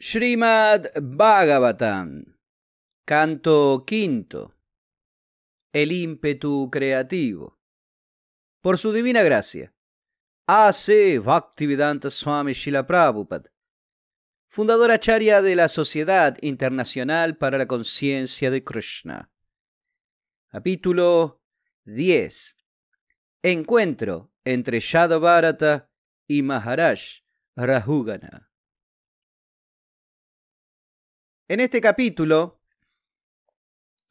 Srimad Bhagavatam, canto quinto. El ímpetu creativo. Por su divina gracia. A.C. Bhaktivedanta Swami Shila Prabhupada, fundadora acharya de la Sociedad Internacional para la Conciencia de Krishna. Capítulo 10. Encuentro entre Shadabharata y Maharaj Rahugana. En este capítulo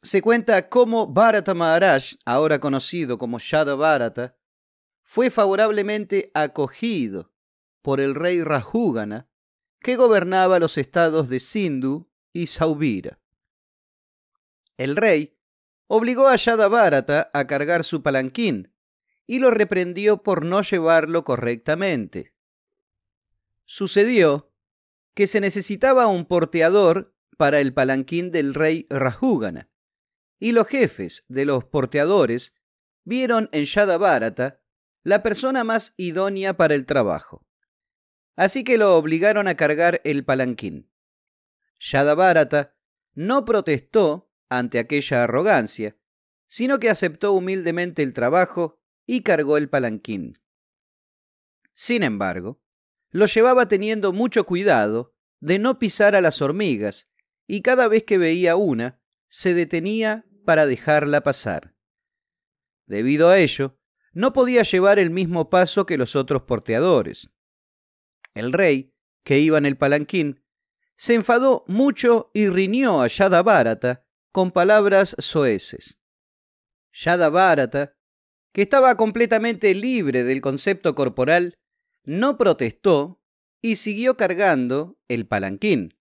se cuenta cómo Bharata Maharaj, ahora conocido como Shada Bharata, fue favorablemente acogido por el rey Rajugana, que gobernaba los estados de Sindhu y Saubira. El rey obligó a Shada Bharata a cargar su palanquín y lo reprendió por no llevarlo correctamente. Sucedió que se necesitaba un porteador para el palanquín del rey Rajúgana. Y los jefes de los porteadores vieron en Yadavárata la persona más idónea para el trabajo. Así que lo obligaron a cargar el palanquín. Yadavarata no protestó ante aquella arrogancia, sino que aceptó humildemente el trabajo y cargó el palanquín. Sin embargo, lo llevaba teniendo mucho cuidado de no pisar a las hormigas y cada vez que veía una, se detenía para dejarla pasar. Debido a ello, no podía llevar el mismo paso que los otros porteadores. El rey, que iba en el palanquín, se enfadó mucho y riñó a Yadavarata con palabras soeces. Yadavarata, que estaba completamente libre del concepto corporal, no protestó y siguió cargando el palanquín.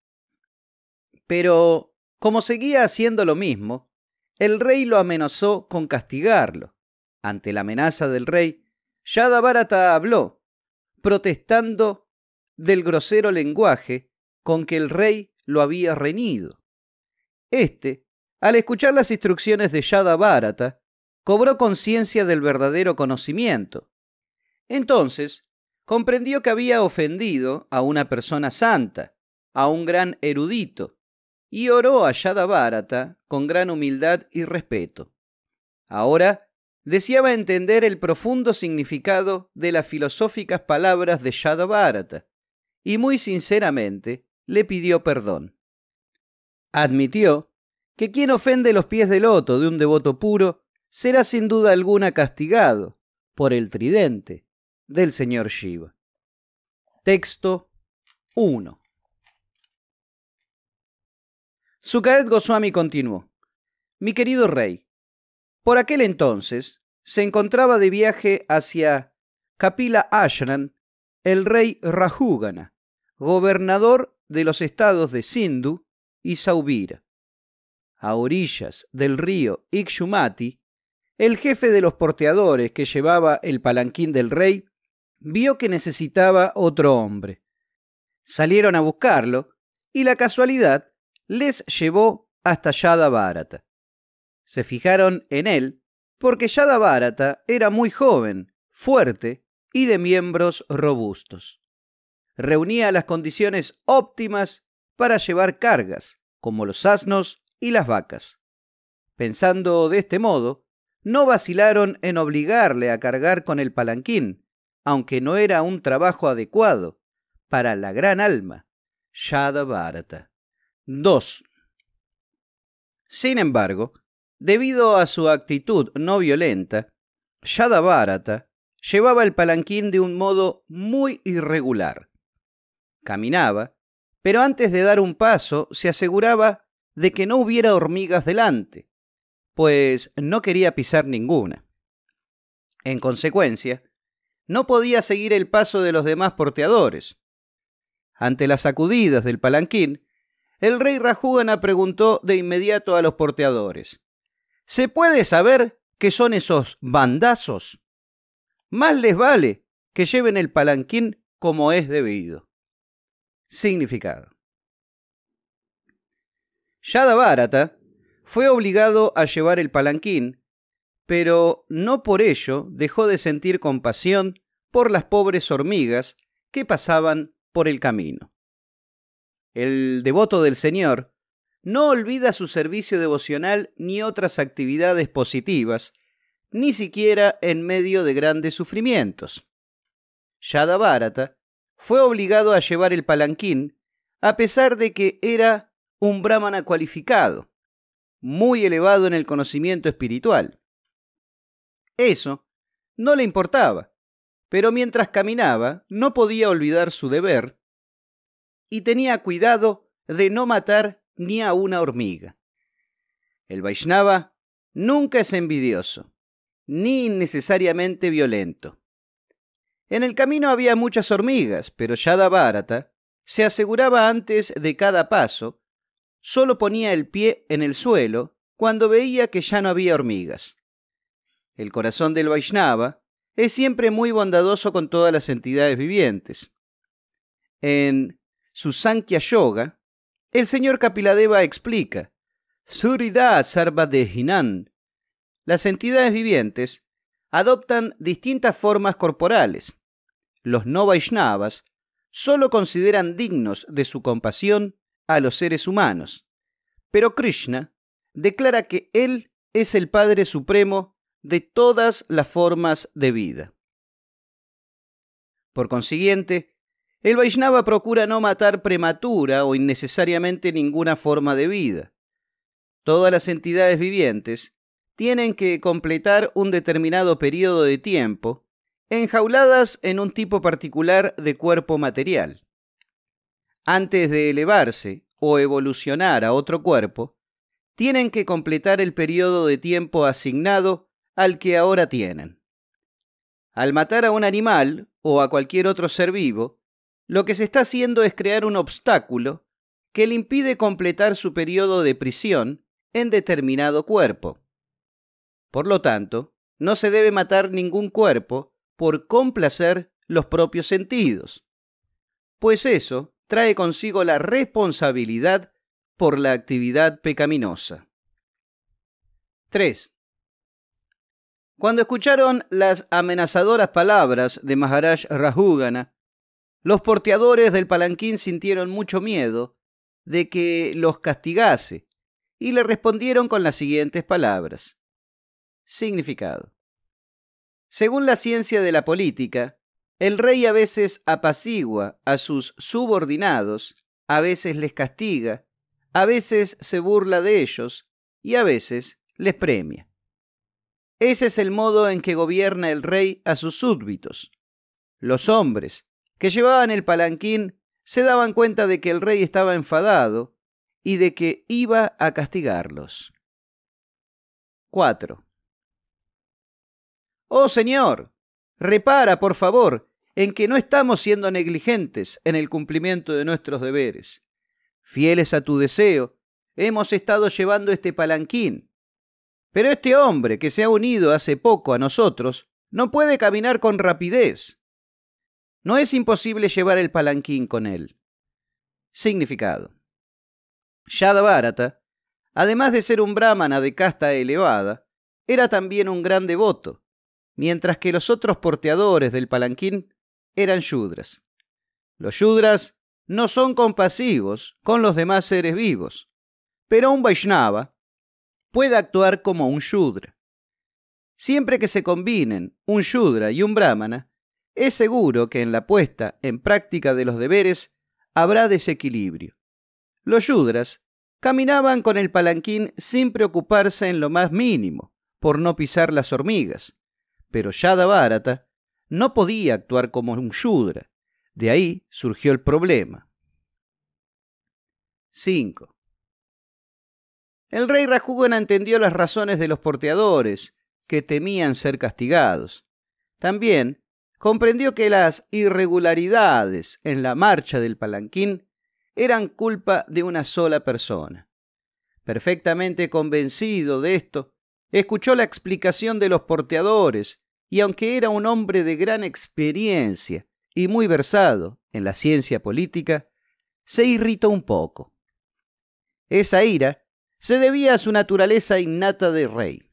Pero, como seguía haciendo lo mismo, el rey lo amenazó con castigarlo. Ante la amenaza del rey, Yadavarata habló, protestando del grosero lenguaje con que el rey lo había reñido. Este, al escuchar las instrucciones de Yadavarata, cobró conciencia del verdadero conocimiento. Entonces, comprendió que había ofendido a una persona santa, a un gran erudito, y oró a Yadavarata con gran humildad y respeto. Ahora deseaba entender el profundo significado de las filosóficas palabras de Yadavárata y muy sinceramente le pidió perdón. Admitió que quien ofende los pies del loto de un devoto puro será sin duda alguna castigado por el tridente del señor Shiva. Texto 1. Sukaed Goswami continuó: Mi querido rey, por aquel entonces se encontraba de viaje hacia Kapila Ashran, el rey Rajugana, gobernador de los estados de Sindhu y Saubira. A orillas del río Ikshumati, el jefe de los porteadores que llevaba el palanquín del rey vio que necesitaba otro hombre. Salieron a buscarlo y la casualidad les llevó hasta Yadavarata. Se fijaron en él porque Yada era muy joven, fuerte y de miembros robustos. Reunía las condiciones óptimas para llevar cargas, como los asnos y las vacas. Pensando de este modo, no vacilaron en obligarle a cargar con el palanquín, aunque no era un trabajo adecuado para la gran alma, Yada 2. Sin embargo, debido a su actitud no violenta, Yadavarata llevaba el palanquín de un modo muy irregular. Caminaba, pero antes de dar un paso se aseguraba de que no hubiera hormigas delante, pues no quería pisar ninguna. En consecuencia, no podía seguir el paso de los demás porteadores. Ante las sacudidas del palanquín, el rey Rajugana preguntó de inmediato a los porteadores: ¿Se puede saber qué son esos bandazos? Más les vale que lleven el palanquín como es debido. Significado: Yadavarata fue obligado a llevar el palanquín, pero no por ello dejó de sentir compasión por las pobres hormigas que pasaban por el camino el devoto del Señor, no olvida su servicio devocional ni otras actividades positivas, ni siquiera en medio de grandes sufrimientos. Yadavarata fue obligado a llevar el palanquín a pesar de que era un brahmana cualificado, muy elevado en el conocimiento espiritual. Eso no le importaba, pero mientras caminaba no podía olvidar su deber y tenía cuidado de no matar ni a una hormiga. El Vaishnava nunca es envidioso, ni necesariamente violento. En el camino había muchas hormigas, pero Yadavarata se aseguraba antes de cada paso, solo ponía el pie en el suelo cuando veía que ya no había hormigas. El corazón del Vaishnava es siempre muy bondadoso con todas las entidades vivientes. En su Sankhya Yoga, el señor Kapiladeva explica, Surida Sarva de las entidades vivientes adoptan distintas formas corporales. Los Novaishnavas solo consideran dignos de su compasión a los seres humanos, pero Krishna declara que Él es el Padre Supremo de todas las formas de vida. Por consiguiente, el Vaishnava procura no matar prematura o innecesariamente ninguna forma de vida. Todas las entidades vivientes tienen que completar un determinado periodo de tiempo enjauladas en un tipo particular de cuerpo material. Antes de elevarse o evolucionar a otro cuerpo, tienen que completar el periodo de tiempo asignado al que ahora tienen. Al matar a un animal o a cualquier otro ser vivo, lo que se está haciendo es crear un obstáculo que le impide completar su periodo de prisión en determinado cuerpo. Por lo tanto, no se debe matar ningún cuerpo por complacer los propios sentidos, pues eso trae consigo la responsabilidad por la actividad pecaminosa. 3. Cuando escucharon las amenazadoras palabras de Maharaj Rahugana, los porteadores del palanquín sintieron mucho miedo de que los castigase y le respondieron con las siguientes palabras. Significado. Según la ciencia de la política, el rey a veces apacigua a sus subordinados, a veces les castiga, a veces se burla de ellos y a veces les premia. Ese es el modo en que gobierna el rey a sus súbditos. Los hombres, que llevaban el palanquín se daban cuenta de que el rey estaba enfadado y de que iba a castigarlos. 4. Oh Señor, repara, por favor, en que no estamos siendo negligentes en el cumplimiento de nuestros deberes. Fieles a tu deseo, hemos estado llevando este palanquín. Pero este hombre que se ha unido hace poco a nosotros no puede caminar con rapidez. No es imposible llevar el palanquín con él. Significado. Yadavarata, además de ser un brahmana de casta elevada, era también un gran devoto, mientras que los otros porteadores del palanquín eran yudras. Los yudras no son compasivos con los demás seres vivos, pero un Vaishnava puede actuar como un yudra. Siempre que se combinen un yudra y un Brahmana, es seguro que en la puesta en práctica de los deberes habrá desequilibrio. Los yudras caminaban con el palanquín sin preocuparse en lo más mínimo por no pisar las hormigas, pero Yadavarata no podía actuar como un yudra. De ahí surgió el problema. 5. El rey Rajugana entendió las razones de los porteadores, que temían ser castigados. También comprendió que las irregularidades en la marcha del palanquín eran culpa de una sola persona. Perfectamente convencido de esto, escuchó la explicación de los porteadores y aunque era un hombre de gran experiencia y muy versado en la ciencia política, se irritó un poco. Esa ira se debía a su naturaleza innata de rey.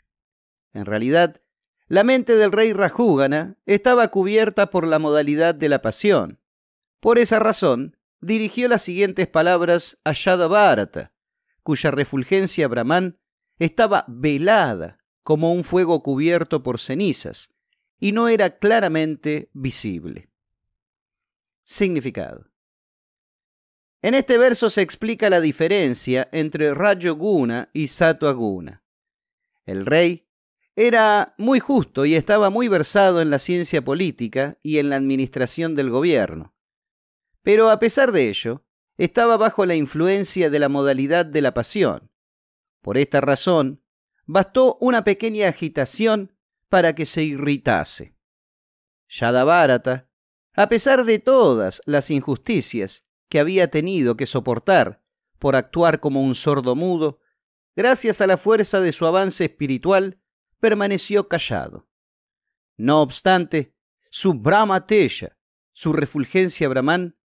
En realidad, la mente del rey Rajugana estaba cubierta por la modalidad de la pasión. Por esa razón, dirigió las siguientes palabras a Yadavarta, cuya refulgencia Brahman estaba velada como un fuego cubierto por cenizas y no era claramente visible. Significado. En este verso se explica la diferencia entre Rayoguna y Guna. El rey era muy justo y estaba muy versado en la ciencia política y en la administración del gobierno. Pero a pesar de ello, estaba bajo la influencia de la modalidad de la pasión. Por esta razón, bastó una pequeña agitación para que se irritase. Yadavarata, a pesar de todas las injusticias que había tenido que soportar por actuar como un sordo mudo, gracias a la fuerza de su avance espiritual, permaneció callado. No obstante, su brahmatella, su refulgencia brahmán,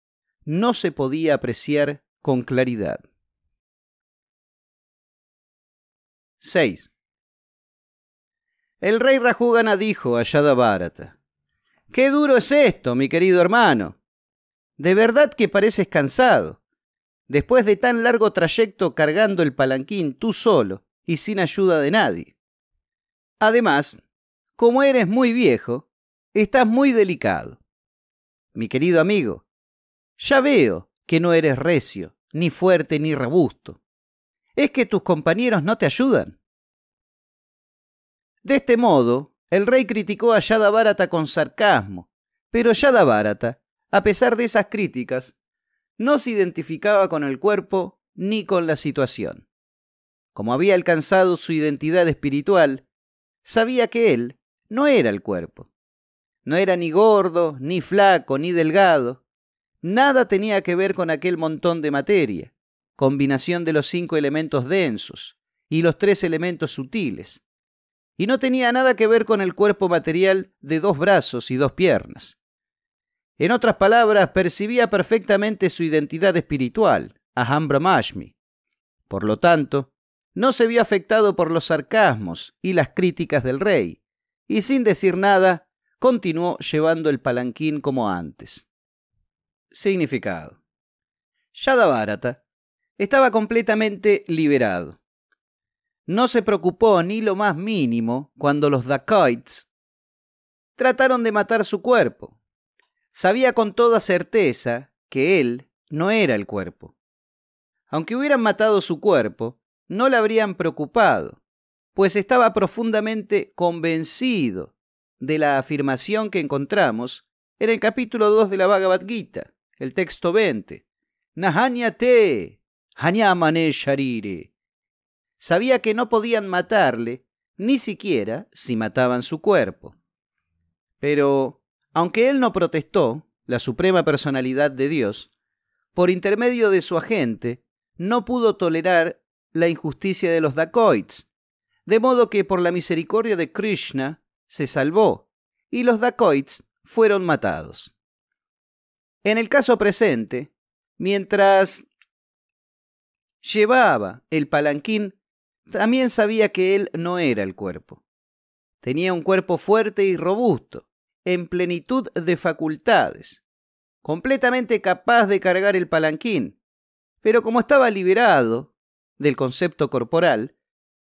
no se podía apreciar con claridad. 6. El rey Rajugana dijo a Yadavarata, Qué duro es esto, mi querido hermano. De verdad que pareces cansado. Después de tan largo trayecto cargando el palanquín tú solo y sin ayuda de nadie. Además, como eres muy viejo, estás muy delicado. Mi querido amigo, ya veo que no eres recio, ni fuerte, ni robusto. ¿Es que tus compañeros no te ayudan? De este modo, el rey criticó a Yadavarata con sarcasmo, pero Yadavarata, a pesar de esas críticas, no se identificaba con el cuerpo ni con la situación. Como había alcanzado su identidad espiritual, sabía que él no era el cuerpo. No era ni gordo, ni flaco, ni delgado. Nada tenía que ver con aquel montón de materia, combinación de los cinco elementos densos y los tres elementos sutiles. Y no tenía nada que ver con el cuerpo material de dos brazos y dos piernas. En otras palabras, percibía perfectamente su identidad espiritual, Aham Brahmashmi. Por lo tanto, no se vio afectado por los sarcasmos y las críticas del rey, y sin decir nada, continuó llevando el palanquín como antes. Significado. Yadavarata estaba completamente liberado. No se preocupó ni lo más mínimo cuando los dacoits trataron de matar su cuerpo. Sabía con toda certeza que él no era el cuerpo. Aunque hubieran matado su cuerpo, no le habrían preocupado, pues estaba profundamente convencido de la afirmación que encontramos en el capítulo 2 de la Bhagavad Gita, el texto 20. Hanyamane Sabía que no podían matarle, ni siquiera si mataban su cuerpo. Pero, aunque él no protestó, la Suprema Personalidad de Dios, por intermedio de su agente, no pudo tolerar la injusticia de los dacoits, de modo que por la misericordia de Krishna se salvó y los dacoits fueron matados. En el caso presente, mientras llevaba el palanquín, también sabía que él no era el cuerpo. Tenía un cuerpo fuerte y robusto, en plenitud de facultades, completamente capaz de cargar el palanquín, pero como estaba liberado del concepto corporal,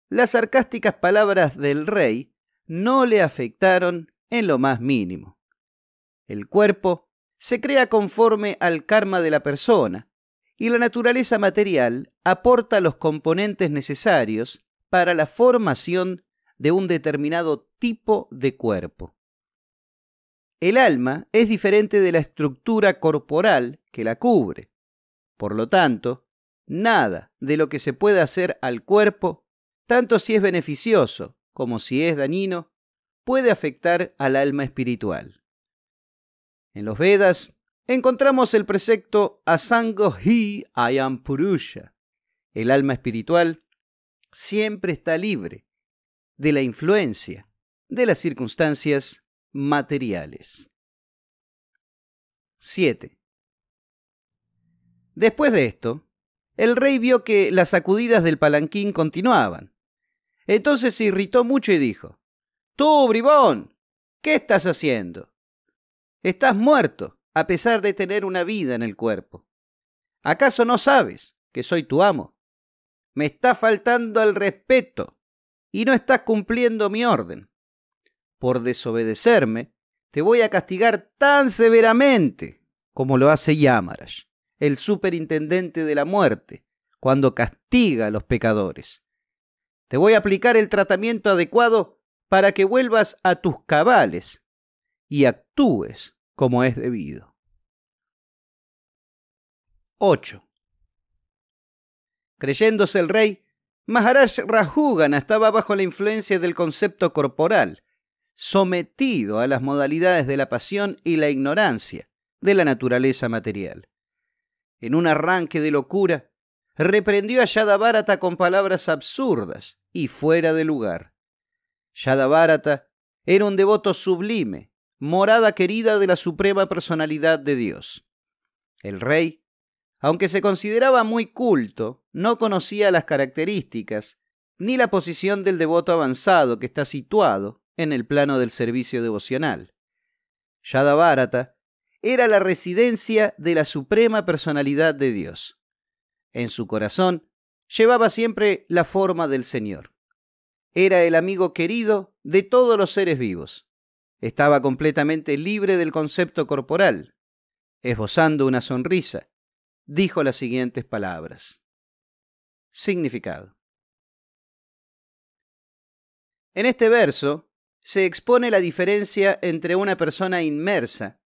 las sarcásticas palabras del rey no le afectaron en lo más mínimo. El cuerpo se crea conforme al karma de la persona y la naturaleza material aporta los componentes necesarios para la formación de un determinado tipo de cuerpo. El alma es diferente de la estructura corporal que la cubre. Por lo tanto, nada de lo que se puede hacer al cuerpo, tanto si es beneficioso como si es dañino, puede afectar al alma espiritual. En los Vedas encontramos el precepto Asango hi ayam purusha. El alma espiritual siempre está libre de la influencia de las circunstancias materiales. 7. Después de esto, el rey vio que las sacudidas del palanquín continuaban. Entonces se irritó mucho y dijo, Tú, bribón, ¿qué estás haciendo? Estás muerto, a pesar de tener una vida en el cuerpo. ¿Acaso no sabes que soy tu amo? Me está faltando al respeto y no estás cumpliendo mi orden. Por desobedecerme, te voy a castigar tan severamente como lo hace Yamarash el superintendente de la muerte, cuando castiga a los pecadores. Te voy a aplicar el tratamiento adecuado para que vuelvas a tus cabales y actúes como es debido. 8. Creyéndose el rey, Maharaj Rajugana estaba bajo la influencia del concepto corporal, sometido a las modalidades de la pasión y la ignorancia de la naturaleza material en un arranque de locura, reprendió a Yadavarata con palabras absurdas y fuera de lugar. Yadavarata era un devoto sublime, morada querida de la suprema personalidad de Dios. El rey, aunque se consideraba muy culto, no conocía las características ni la posición del devoto avanzado que está situado en el plano del servicio devocional. Yadavarata, era la residencia de la suprema personalidad de Dios. En su corazón llevaba siempre la forma del Señor. Era el amigo querido de todos los seres vivos. Estaba completamente libre del concepto corporal. Esbozando una sonrisa, dijo las siguientes palabras. Significado. En este verso se expone la diferencia entre una persona inmersa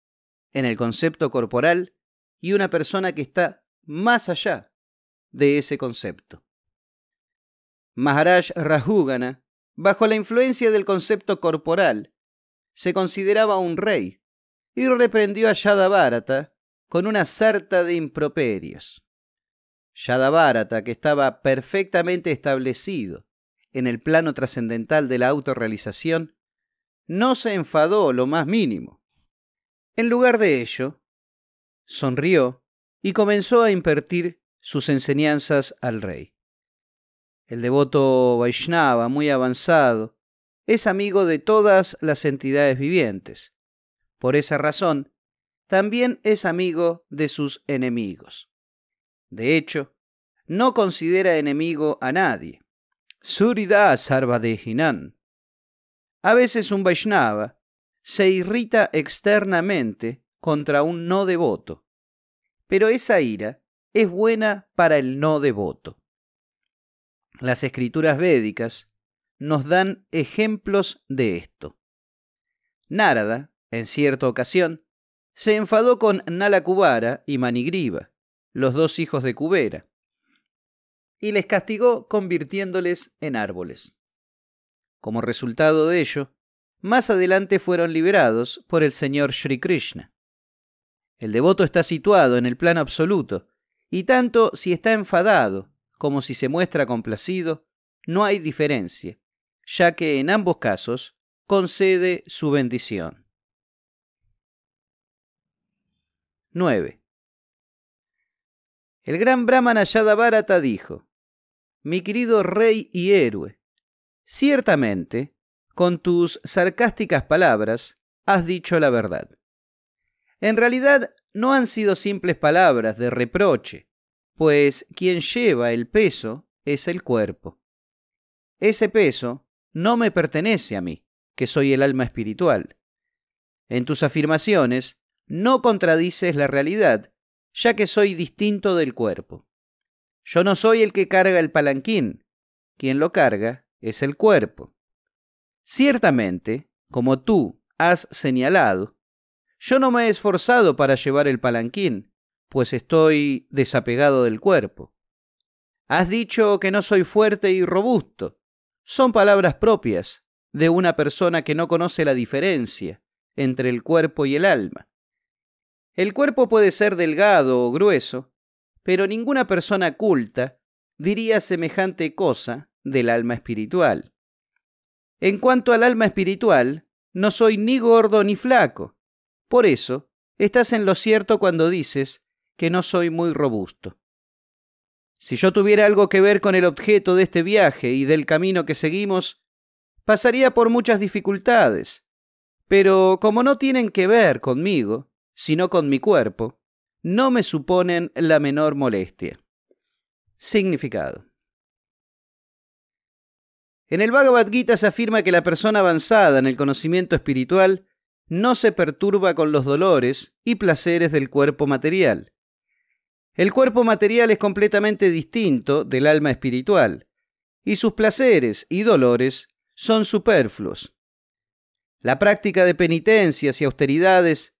en el concepto corporal y una persona que está más allá de ese concepto. Maharaj Rajugana, bajo la influencia del concepto corporal, se consideraba un rey y reprendió a Yadavarata con una sarta de improperios. Yadavarata, que estaba perfectamente establecido en el plano trascendental de la autorrealización, no se enfadó lo más mínimo en lugar de ello, sonrió y comenzó a impartir sus enseñanzas al rey. El devoto Vaishnava, muy avanzado, es amigo de todas las entidades vivientes. Por esa razón, también es amigo de sus enemigos. De hecho, no considera enemigo a nadie. Surida Sarvadehinan. A veces un Vaishnava se irrita externamente contra un no devoto, pero esa ira es buena para el no devoto. Las escrituras védicas nos dan ejemplos de esto. Narada, en cierta ocasión, se enfadó con Nalakubara y Manigriva, los dos hijos de Kubera, y les castigó convirtiéndoles en árboles. Como resultado de ello, más adelante fueron liberados por el Señor Sri Krishna. El devoto está situado en el plano absoluto, y tanto si está enfadado como si se muestra complacido, no hay diferencia, ya que en ambos casos concede su bendición. 9. El gran Brahman Ayadabharata dijo: Mi querido rey y héroe, ciertamente con tus sarcásticas palabras has dicho la verdad. En realidad no han sido simples palabras de reproche, pues quien lleva el peso es el cuerpo. Ese peso no me pertenece a mí, que soy el alma espiritual. En tus afirmaciones no contradices la realidad, ya que soy distinto del cuerpo. Yo no soy el que carga el palanquín, quien lo carga es el cuerpo. Ciertamente, como tú has señalado, yo no me he esforzado para llevar el palanquín, pues estoy desapegado del cuerpo. Has dicho que no soy fuerte y robusto. Son palabras propias de una persona que no conoce la diferencia entre el cuerpo y el alma. El cuerpo puede ser delgado o grueso, pero ninguna persona culta diría semejante cosa del alma espiritual. En cuanto al alma espiritual, no soy ni gordo ni flaco. Por eso, estás en lo cierto cuando dices que no soy muy robusto. Si yo tuviera algo que ver con el objeto de este viaje y del camino que seguimos, pasaría por muchas dificultades. Pero como no tienen que ver conmigo, sino con mi cuerpo, no me suponen la menor molestia. Significado. En el Bhagavad Gita se afirma que la persona avanzada en el conocimiento espiritual no se perturba con los dolores y placeres del cuerpo material. El cuerpo material es completamente distinto del alma espiritual, y sus placeres y dolores son superfluos. La práctica de penitencias y austeridades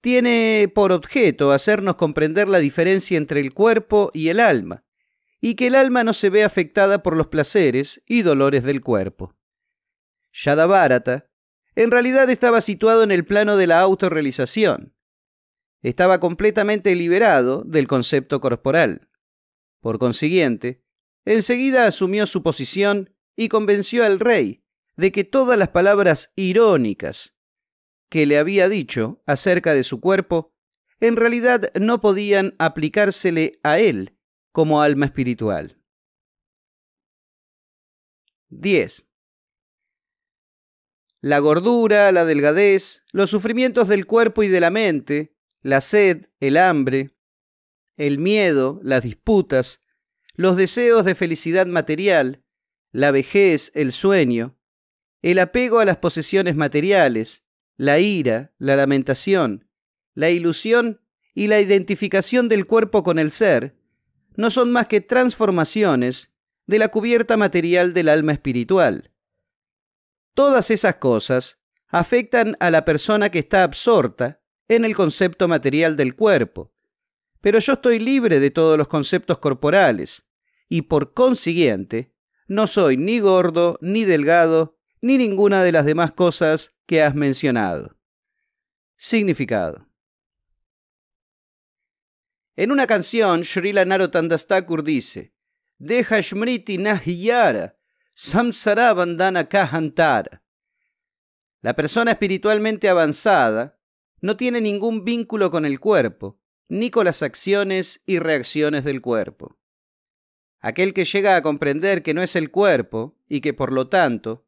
tiene por objeto hacernos comprender la diferencia entre el cuerpo y el alma, y que el alma no se ve afectada por los placeres y dolores del cuerpo. Yadavarata en realidad estaba situado en el plano de la autorrealización. Estaba completamente liberado del concepto corporal. Por consiguiente, enseguida asumió su posición y convenció al rey de que todas las palabras irónicas que le había dicho acerca de su cuerpo en realidad no podían aplicársele a él como alma espiritual. 10. La gordura, la delgadez, los sufrimientos del cuerpo y de la mente, la sed, el hambre, el miedo, las disputas, los deseos de felicidad material, la vejez, el sueño, el apego a las posesiones materiales, la ira, la lamentación, la ilusión y la identificación del cuerpo con el ser, no son más que transformaciones de la cubierta material del alma espiritual. Todas esas cosas afectan a la persona que está absorta en el concepto material del cuerpo, pero yo estoy libre de todos los conceptos corporales y por consiguiente no soy ni gordo, ni delgado, ni ninguna de las demás cosas que has mencionado. Significado. En una canción, Srila Narottandastakur dice: Deja na Nahiyara, Samsara Bandana Kahantara. La persona espiritualmente avanzada no tiene ningún vínculo con el cuerpo, ni con las acciones y reacciones del cuerpo. Aquel que llega a comprender que no es el cuerpo y que por lo tanto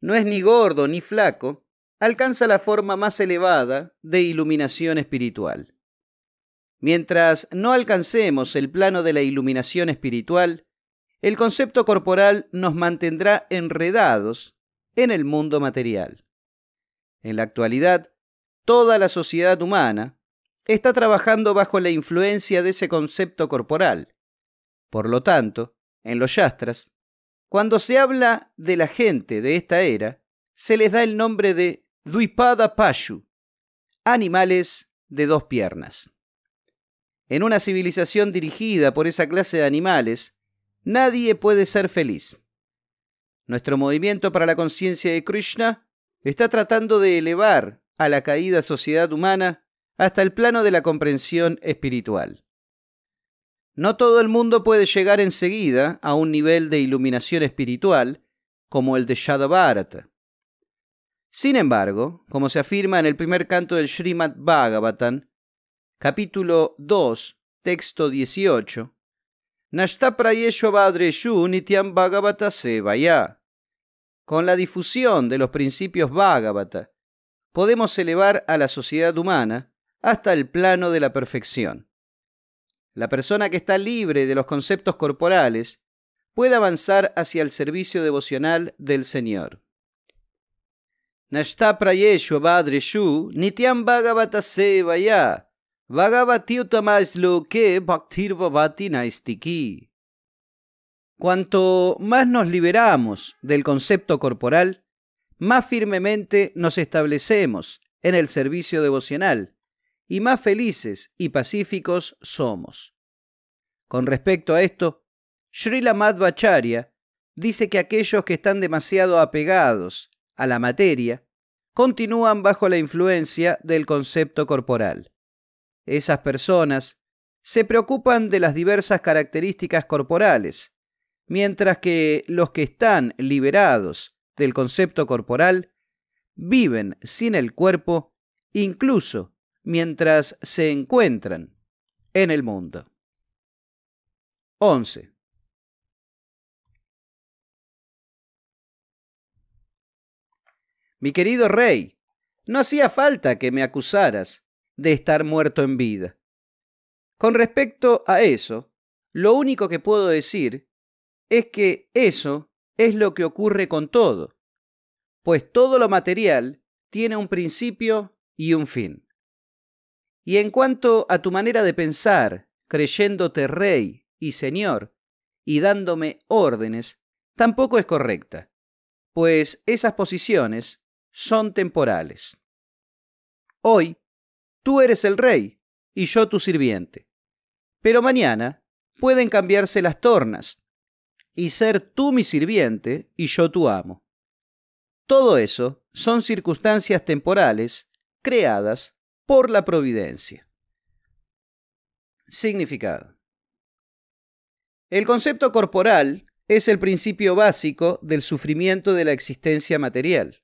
no es ni gordo ni flaco, alcanza la forma más elevada de iluminación espiritual. Mientras no alcancemos el plano de la iluminación espiritual, el concepto corporal nos mantendrá enredados en el mundo material. En la actualidad, toda la sociedad humana está trabajando bajo la influencia de ese concepto corporal. Por lo tanto, en los yastras, cuando se habla de la gente de esta era, se les da el nombre de duipada Pashu, animales de dos piernas. En una civilización dirigida por esa clase de animales, nadie puede ser feliz. Nuestro movimiento para la conciencia de Krishna está tratando de elevar a la caída sociedad humana hasta el plano de la comprensión espiritual. No todo el mundo puede llegar enseguida a un nivel de iluminación espiritual como el de Shadabharata. Sin embargo, como se afirma en el primer canto del Srimad Bhagavatam, capítulo 2, texto 18. Bhagavata Sevaya. Con la difusión de los principios Bhagavata, podemos elevar a la sociedad humana hasta el plano de la perfección. La persona que está libre de los conceptos corporales puede avanzar hacia el servicio devocional del Señor. Nashta Bhagavata lo que Cuanto más nos liberamos del concepto corporal, más firmemente nos establecemos en el servicio devocional y más felices y pacíficos somos. Con respecto a esto, Srila Madhvacharya dice que aquellos que están demasiado apegados a la materia continúan bajo la influencia del concepto corporal. Esas personas se preocupan de las diversas características corporales, mientras que los que están liberados del concepto corporal viven sin el cuerpo incluso mientras se encuentran en el mundo. 11. Mi querido rey, no hacía falta que me acusaras de estar muerto en vida. Con respecto a eso, lo único que puedo decir es que eso es lo que ocurre con todo, pues todo lo material tiene un principio y un fin. Y en cuanto a tu manera de pensar, creyéndote rey y señor, y dándome órdenes, tampoco es correcta, pues esas posiciones son temporales. Hoy tú eres el rey y yo tu sirviente. Pero mañana pueden cambiarse las tornas y ser tú mi sirviente y yo tu amo. Todo eso son circunstancias temporales creadas por la providencia. Significado. El concepto corporal es el principio básico del sufrimiento de la existencia material.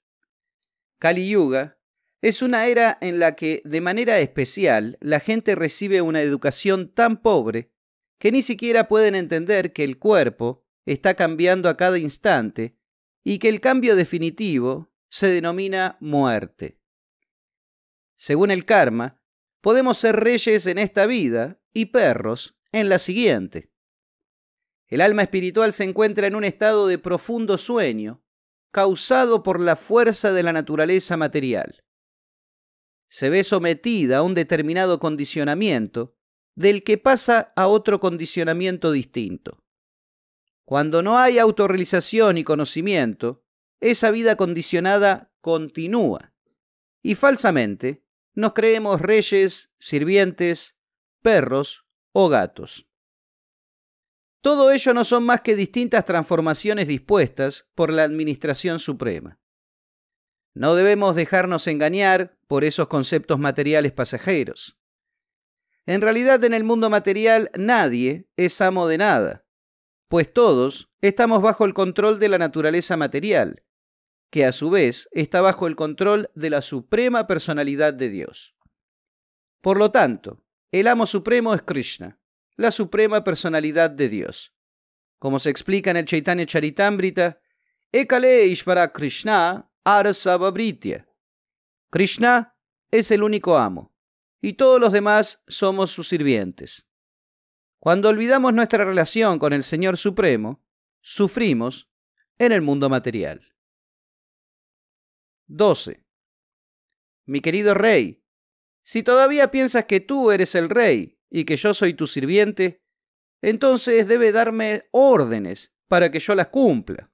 Kali Yuga es una era en la que, de manera especial, la gente recibe una educación tan pobre que ni siquiera pueden entender que el cuerpo está cambiando a cada instante y que el cambio definitivo se denomina muerte. Según el karma, podemos ser reyes en esta vida y perros en la siguiente. El alma espiritual se encuentra en un estado de profundo sueño, causado por la fuerza de la naturaleza material se ve sometida a un determinado condicionamiento del que pasa a otro condicionamiento distinto. Cuando no hay autorrealización y conocimiento, esa vida condicionada continúa. Y falsamente, nos creemos reyes, sirvientes, perros o gatos. Todo ello no son más que distintas transformaciones dispuestas por la Administración Suprema. No debemos dejarnos engañar por esos conceptos materiales pasajeros. En realidad en el mundo material nadie es amo de nada, pues todos estamos bajo el control de la naturaleza material, que a su vez está bajo el control de la suprema personalidad de Dios. Por lo tanto, el amo supremo es Krishna, la suprema personalidad de Dios. Como se explica en el Chaitanya Charitamrita, Ekale Ishvara Krishna sababritia Krishna es el único amo, y todos los demás somos sus sirvientes. Cuando olvidamos nuestra relación con el Señor Supremo, sufrimos en el mundo material. 12. Mi querido rey, si todavía piensas que tú eres el rey y que yo soy tu sirviente, entonces debe darme órdenes para que yo las cumpla.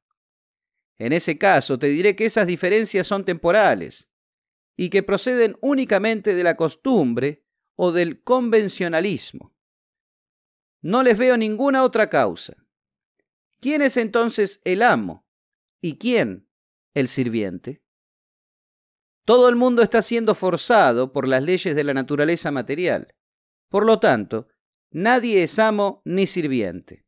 En ese caso, te diré que esas diferencias son temporales y que proceden únicamente de la costumbre o del convencionalismo. No les veo ninguna otra causa. ¿Quién es entonces el amo y quién el sirviente? Todo el mundo está siendo forzado por las leyes de la naturaleza material. Por lo tanto, nadie es amo ni sirviente.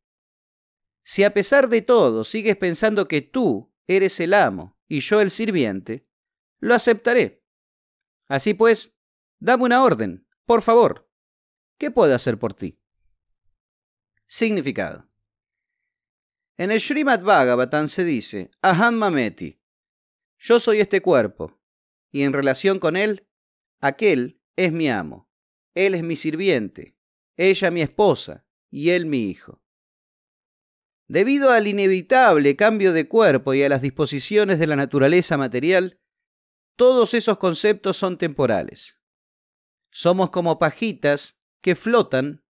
Si a pesar de todo sigues pensando que tú eres el amo y yo el sirviente, lo aceptaré. Así pues, dame una orden, por favor. ¿Qué puedo hacer por ti? Significado. En el Srimad Bhagavatam se dice, Aham Mameti, yo soy este cuerpo, y en relación con él, aquel es mi amo, él es mi sirviente, ella mi esposa, y él mi hijo. Debido al inevitable cambio de cuerpo y a las disposiciones de la naturaleza material, todos esos conceptos son temporales. Somos como pajitas que flotan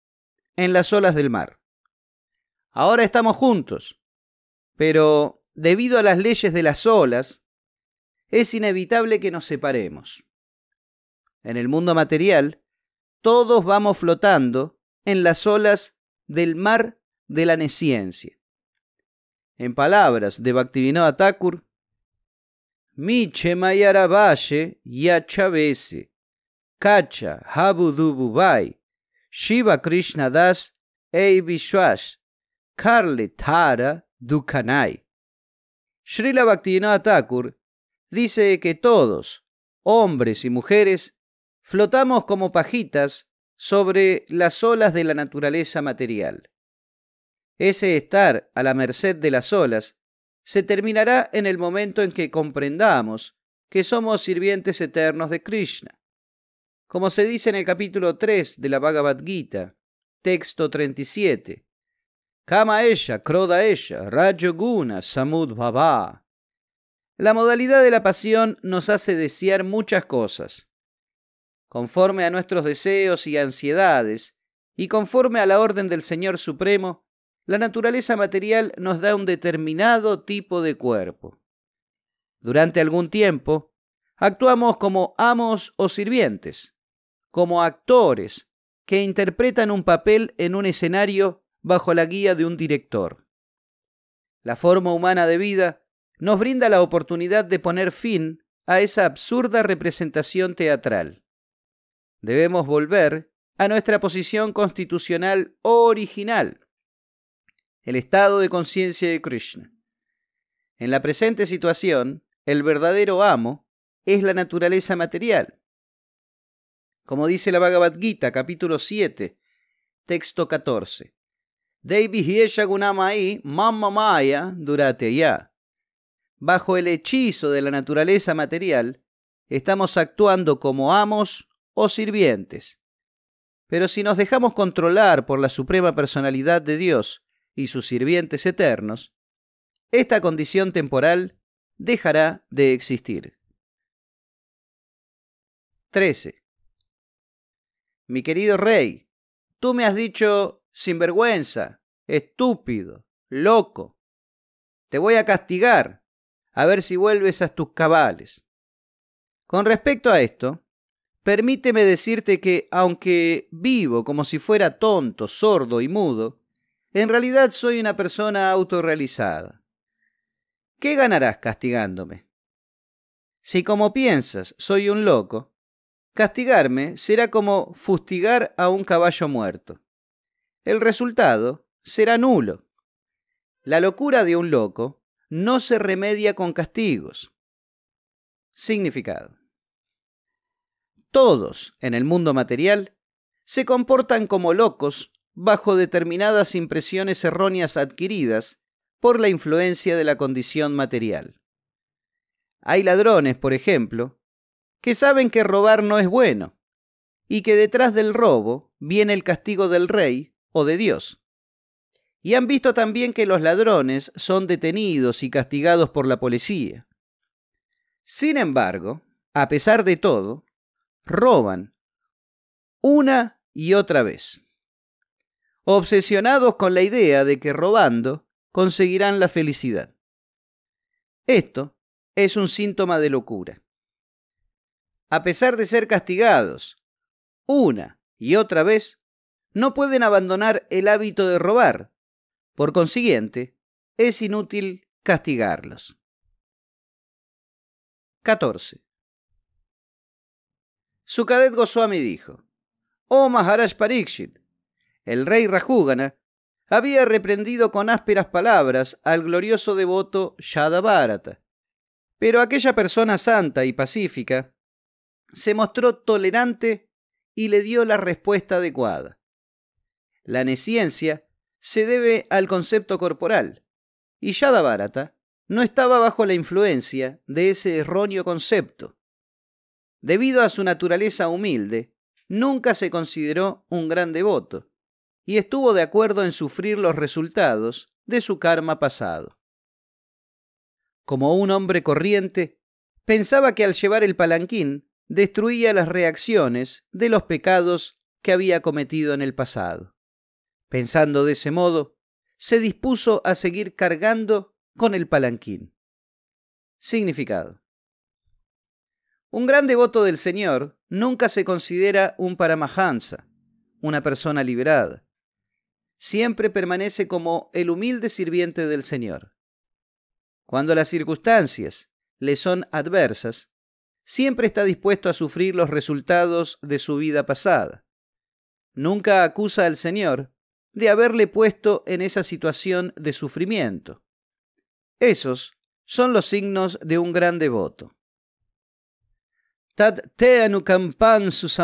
en las olas del mar. Ahora estamos juntos, pero debido a las leyes de las olas, es inevitable que nos separemos. En el mundo material, todos vamos flotando en las olas del mar de la neciencia. En palabras de Bhaktivinoda Thakur, Miche Mayaravalle Yachavese, Kacha Habudububai, Shiva Krishna Das Ei Vishwas, Karle Tara Dukanai. Srila Bhaktivinoda Thakur dice que todos, hombres y mujeres, flotamos como pajitas sobre las olas de la naturaleza material. Ese estar a la merced de las olas se terminará en el momento en que comprendamos que somos sirvientes eternos de Krishna. Como se dice en el capítulo 3 de la Bhagavad Gita, texto 37, Kama ella, Kroda ella, rayoguna, Samud Baba. La modalidad de la pasión nos hace desear muchas cosas. Conforme a nuestros deseos y ansiedades, y conforme a la orden del Señor Supremo, la naturaleza material nos da un determinado tipo de cuerpo. Durante algún tiempo, actuamos como amos o sirvientes, como actores que interpretan un papel en un escenario bajo la guía de un director. La forma humana de vida nos brinda la oportunidad de poner fin a esa absurda representación teatral. Debemos volver a nuestra posición constitucional original, el estado de conciencia de Krishna. En la presente situación, el verdadero amo es la naturaleza material. Como dice la Bhagavad Gita, capítulo 7, texto 14. ya. Bajo el hechizo de la naturaleza material, estamos actuando como amos o sirvientes. Pero si nos dejamos controlar por la Suprema Personalidad de Dios, y sus sirvientes eternos, esta condición temporal dejará de existir. 13. Mi querido rey, tú me has dicho sinvergüenza, estúpido, loco. Te voy a castigar, a ver si vuelves a tus cabales. Con respecto a esto, permíteme decirte que, aunque vivo como si fuera tonto, sordo y mudo, en realidad soy una persona autorrealizada. ¿Qué ganarás castigándome? Si como piensas soy un loco, castigarme será como fustigar a un caballo muerto. El resultado será nulo. La locura de un loco no se remedia con castigos. Significado. Todos en el mundo material se comportan como locos bajo determinadas impresiones erróneas adquiridas por la influencia de la condición material. Hay ladrones, por ejemplo, que saben que robar no es bueno y que detrás del robo viene el castigo del rey o de Dios. Y han visto también que los ladrones son detenidos y castigados por la policía. Sin embargo, a pesar de todo, roban una y otra vez obsesionados con la idea de que robando conseguirán la felicidad. Esto es un síntoma de locura. A pesar de ser castigados una y otra vez, no pueden abandonar el hábito de robar. Por consiguiente, es inútil castigarlos. 14. cadet Goswami dijo, Oh Maharaj Parikshit, el rey Rajugana había reprendido con ásperas palabras al glorioso devoto Yadavarata, Pero aquella persona santa y pacífica se mostró tolerante y le dio la respuesta adecuada. La neciencia se debe al concepto corporal, y Yadavarata no estaba bajo la influencia de ese erróneo concepto. Debido a su naturaleza humilde, nunca se consideró un gran devoto, y estuvo de acuerdo en sufrir los resultados de su karma pasado. Como un hombre corriente, pensaba que al llevar el palanquín destruía las reacciones de los pecados que había cometido en el pasado. Pensando de ese modo, se dispuso a seguir cargando con el palanquín. Significado. Un gran devoto del Señor nunca se considera un paramahansa, una persona liberada siempre permanece como el humilde sirviente del Señor. Cuando las circunstancias le son adversas, siempre está dispuesto a sufrir los resultados de su vida pasada. Nunca acusa al Señor de haberle puesto en esa situación de sufrimiento. Esos son los signos de un gran devoto. Tad teanu kampan sus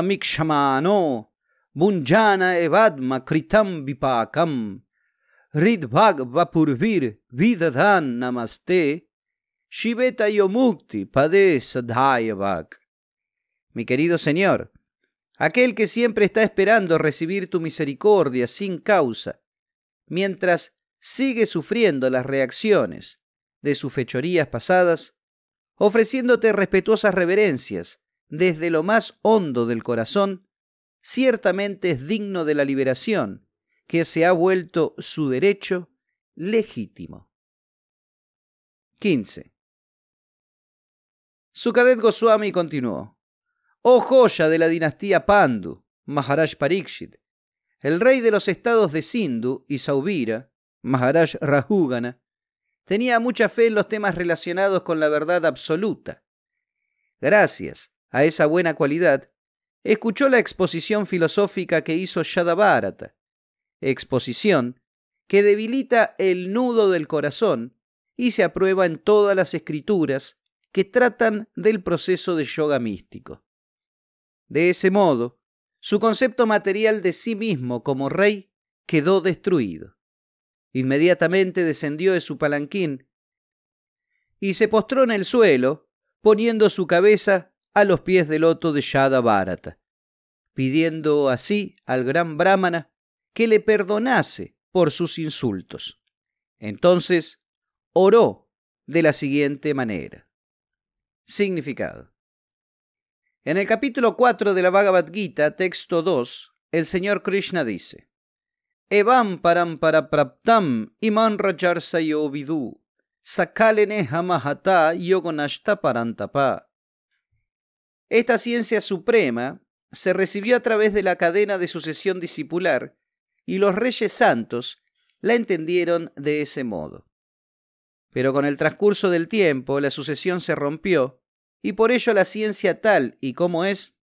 Bunjana evadma kritam vipakam. va vapurvir vidadan namaste. Shiveta yomukti Mi querido Señor, aquel que siempre está esperando recibir tu misericordia sin causa, mientras sigue sufriendo las reacciones de sus fechorías pasadas, ofreciéndote respetuosas reverencias desde lo más hondo del corazón, ciertamente es digno de la liberación, que se ha vuelto su derecho legítimo. 15. Sukadet Goswami continuó. Oh joya de la dinastía Pandu, Maharaj Parikshit, el rey de los estados de Sindhu y Saubira, Maharaj Rajugana, tenía mucha fe en los temas relacionados con la verdad absoluta. Gracias a esa buena cualidad, escuchó la exposición filosófica que hizo Shadabharata, exposición que debilita el nudo del corazón y se aprueba en todas las escrituras que tratan del proceso de yoga místico. De ese modo, su concepto material de sí mismo como rey quedó destruido. Inmediatamente descendió de su palanquín y se postró en el suelo, poniendo su cabeza a los pies del loto de Shada pidiendo así al gran Brahmana que le perdonase por sus insultos. Entonces oró de la siguiente manera. Significado. En el capítulo 4 de la Bhagavad Gita, texto 2, el Señor Krishna dice: Evam param para praptam iman rajarsa vidu, sakalene hamahata yogonashta parantapa, esta ciencia suprema se recibió a través de la cadena de sucesión discipular y los reyes santos la entendieron de ese modo. Pero con el transcurso del tiempo la sucesión se rompió y por ello la ciencia tal y como es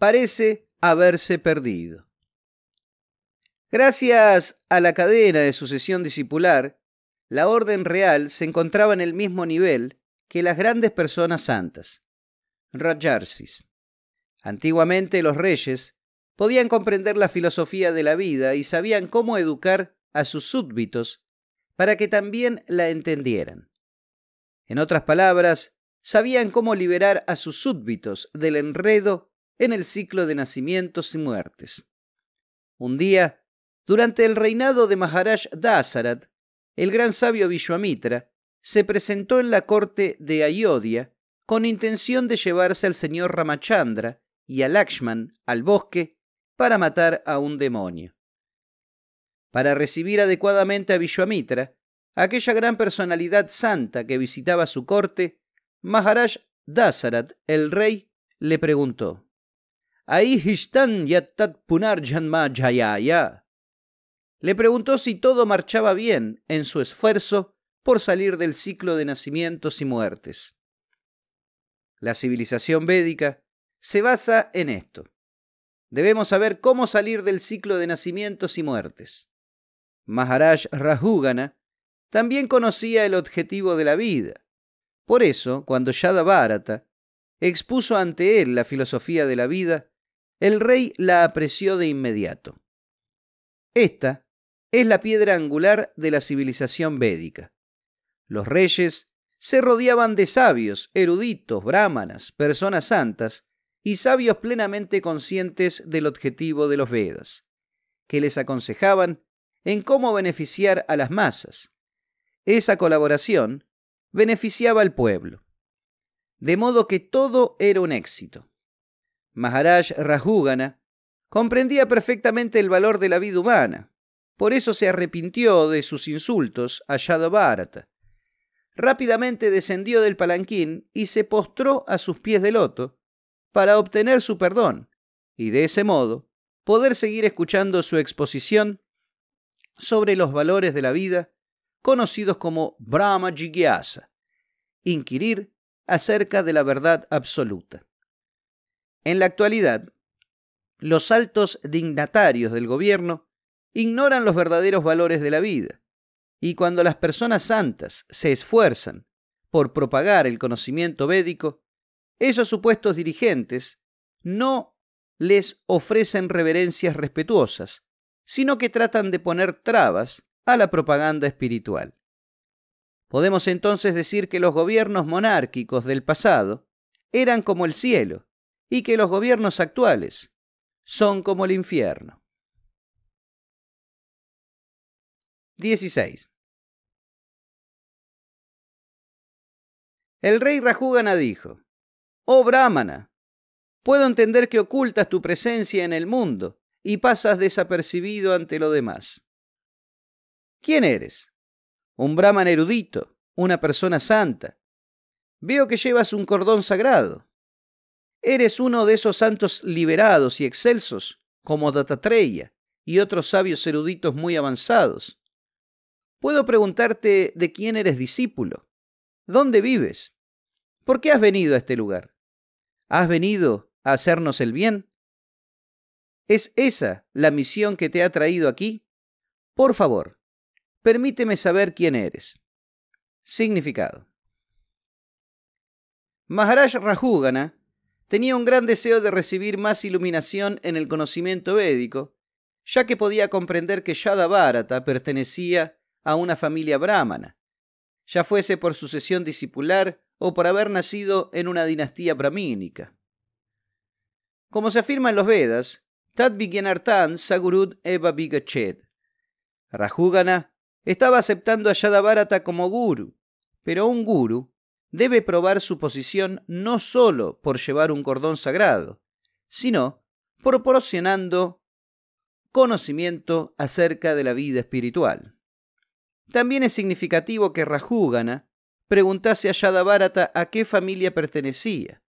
parece haberse perdido. Gracias a la cadena de sucesión discipular, la orden real se encontraba en el mismo nivel que las grandes personas santas. Rajarsis. Antiguamente los reyes podían comprender la filosofía de la vida y sabían cómo educar a sus súbditos para que también la entendieran. En otras palabras, sabían cómo liberar a sus súbditos del enredo en el ciclo de nacimientos y muertes. Un día, durante el reinado de Maharaj Dasarat, el gran sabio Vishwamitra se presentó en la corte de Ayodhya con intención de llevarse al señor Ramachandra y a Lakshman al bosque para matar a un demonio. Para recibir adecuadamente a Vishwamitra, aquella gran personalidad santa que visitaba su corte, Maharaj Dasarat, el rey, le preguntó: Ahishtan yattat punar janma Le preguntó si todo marchaba bien en su esfuerzo por salir del ciclo de nacimientos y muertes la civilización védica, se basa en esto. Debemos saber cómo salir del ciclo de nacimientos y muertes. Maharaj Rajugana también conocía el objetivo de la vida. Por eso, cuando Yadavarata expuso ante él la filosofía de la vida, el rey la apreció de inmediato. Esta es la piedra angular de la civilización védica. Los reyes se rodeaban de sabios, eruditos, brahmanas, personas santas y sabios plenamente conscientes del objetivo de los Vedas, que les aconsejaban en cómo beneficiar a las masas. Esa colaboración beneficiaba al pueblo. De modo que todo era un éxito. Maharaj Rajugana comprendía perfectamente el valor de la vida humana, por eso se arrepintió de sus insultos a Yadavarta rápidamente descendió del palanquín y se postró a sus pies de Loto para obtener su perdón y de ese modo poder seguir escuchando su exposición sobre los valores de la vida conocidos como Brahma Jigyasa, inquirir acerca de la verdad absoluta. En la actualidad, los altos dignatarios del gobierno ignoran los verdaderos valores de la vida y cuando las personas santas se esfuerzan por propagar el conocimiento védico, esos supuestos dirigentes no les ofrecen reverencias respetuosas, sino que tratan de poner trabas a la propaganda espiritual. Podemos entonces decir que los gobiernos monárquicos del pasado eran como el cielo y que los gobiernos actuales son como el infierno. 16. El rey Rajugana dijo, Oh Brahmana, puedo entender que ocultas tu presencia en el mundo y pasas desapercibido ante lo demás. ¿Quién eres? Un Brahman erudito, una persona santa. Veo que llevas un cordón sagrado. Eres uno de esos santos liberados y excelsos, como Datatreya y otros sabios eruditos muy avanzados puedo preguntarte de quién eres discípulo, dónde vives, por qué has venido a este lugar, has venido a hacernos el bien. ¿Es esa la misión que te ha traído aquí? Por favor, permíteme saber quién eres. Significado. Maharaj Rajugana tenía un gran deseo de recibir más iluminación en el conocimiento védico, ya que podía comprender que yadavarata pertenecía a una familia brahmana, ya fuese por sucesión discipular o por haber nacido en una dinastía brahmínica. Como se afirma en los Vedas, Tat Sagurud Eva Rajugana estaba aceptando a Yadavarata como guru, pero un guru debe probar su posición no sólo por llevar un cordón sagrado, sino proporcionando conocimiento acerca de la vida espiritual. También es significativo que Rajugana preguntase a Yadavarata a qué familia pertenecía.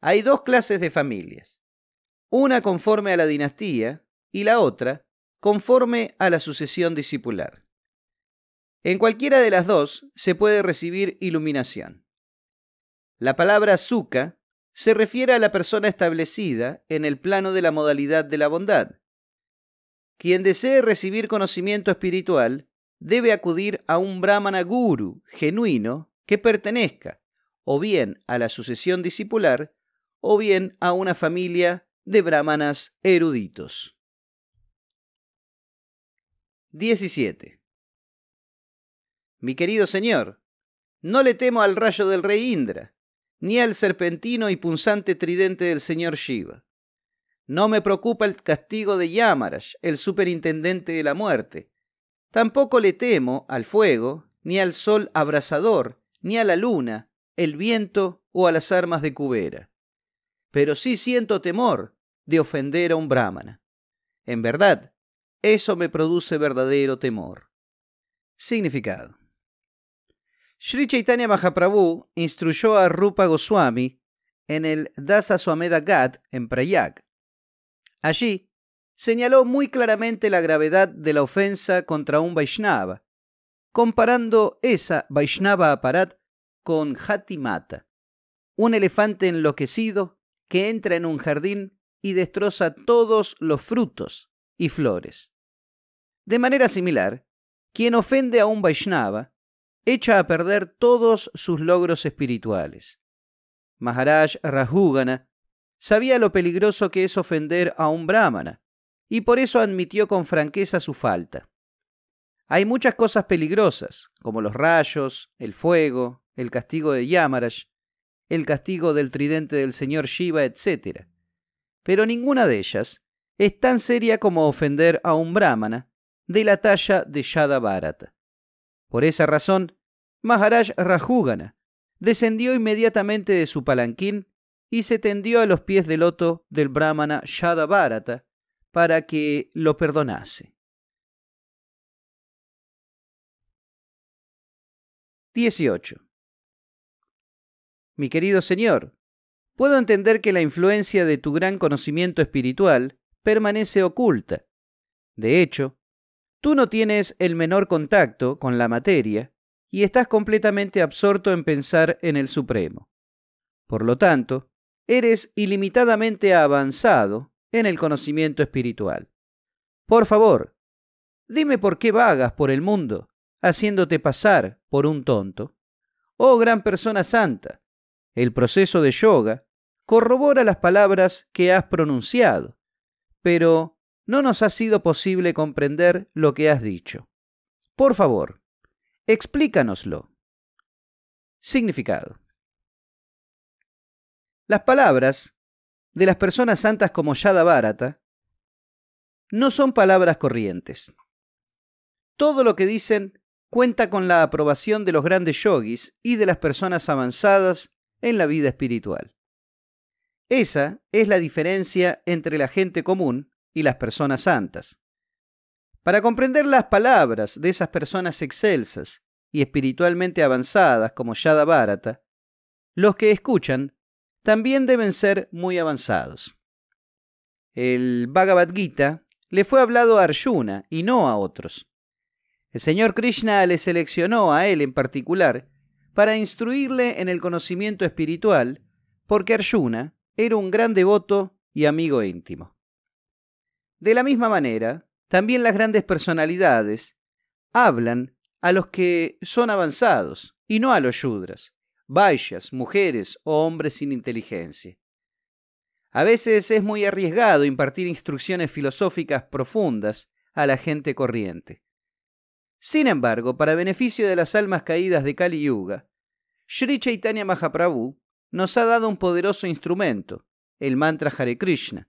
Hay dos clases de familias, una conforme a la dinastía y la otra conforme a la sucesión discipular. En cualquiera de las dos se puede recibir iluminación. La palabra suka se refiere a la persona establecida en el plano de la modalidad de la bondad. Quien desee recibir conocimiento espiritual debe acudir a un brahmana guru genuino que pertenezca o bien a la sucesión discipular o bien a una familia de brahmanas eruditos. 17. Mi querido señor, no le temo al rayo del rey Indra, ni al serpentino y punzante tridente del señor Shiva. No me preocupa el castigo de Yamaraj, el superintendente de la muerte, Tampoco le temo al fuego, ni al sol abrasador, ni a la luna, el viento o a las armas de cubera. Pero sí siento temor de ofender a un brahmana. En verdad, eso me produce verdadero temor. Significado. Sri Chaitanya Mahaprabhu instruyó a Rupa Goswami en el Dasa Swameda Ghat en Prayag. Allí señaló muy claramente la gravedad de la ofensa contra un Vaishnava, comparando esa Vaishnava Aparat con Hatimata, un elefante enloquecido que entra en un jardín y destroza todos los frutos y flores. De manera similar, quien ofende a un Vaishnava echa a perder todos sus logros espirituales. Maharaj Rajugana sabía lo peligroso que es ofender a un brahmana, y por eso admitió con franqueza su falta. Hay muchas cosas peligrosas, como los rayos, el fuego, el castigo de Yamaraj, el castigo del tridente del señor Shiva, etc. Pero ninguna de ellas es tan seria como ofender a un brahmana de la talla de Yada Por esa razón, Maharaj Rajugana descendió inmediatamente de su palanquín y se tendió a los pies del loto del brahmana Yada para que lo perdonase. 18. Mi querido Señor, puedo entender que la influencia de tu gran conocimiento espiritual permanece oculta. De hecho, tú no tienes el menor contacto con la materia y estás completamente absorto en pensar en el Supremo. Por lo tanto, eres ilimitadamente avanzado en el conocimiento espiritual. Por favor, dime por qué vagas por el mundo, haciéndote pasar por un tonto. Oh gran persona santa, el proceso de yoga corrobora las palabras que has pronunciado, pero no nos ha sido posible comprender lo que has dicho. Por favor, explícanoslo. Significado. Las palabras de las personas santas como Yada Bharata no son palabras corrientes. Todo lo que dicen cuenta con la aprobación de los grandes yogis y de las personas avanzadas en la vida espiritual. Esa es la diferencia entre la gente común y las personas santas. Para comprender las palabras de esas personas excelsas y espiritualmente avanzadas como Yada Bharata, los que escuchan también deben ser muy avanzados. El Bhagavad Gita le fue hablado a Arjuna y no a otros. El señor Krishna le seleccionó a él en particular para instruirle en el conocimiento espiritual, porque Arjuna era un gran devoto y amigo íntimo. De la misma manera, también las grandes personalidades hablan a los que son avanzados y no a los yudras vayas, mujeres o hombres sin inteligencia. A veces es muy arriesgado impartir instrucciones filosóficas profundas a la gente corriente. Sin embargo, para beneficio de las almas caídas de Kali Yuga, Sri Chaitanya Mahaprabhu nos ha dado un poderoso instrumento, el mantra Hare Krishna.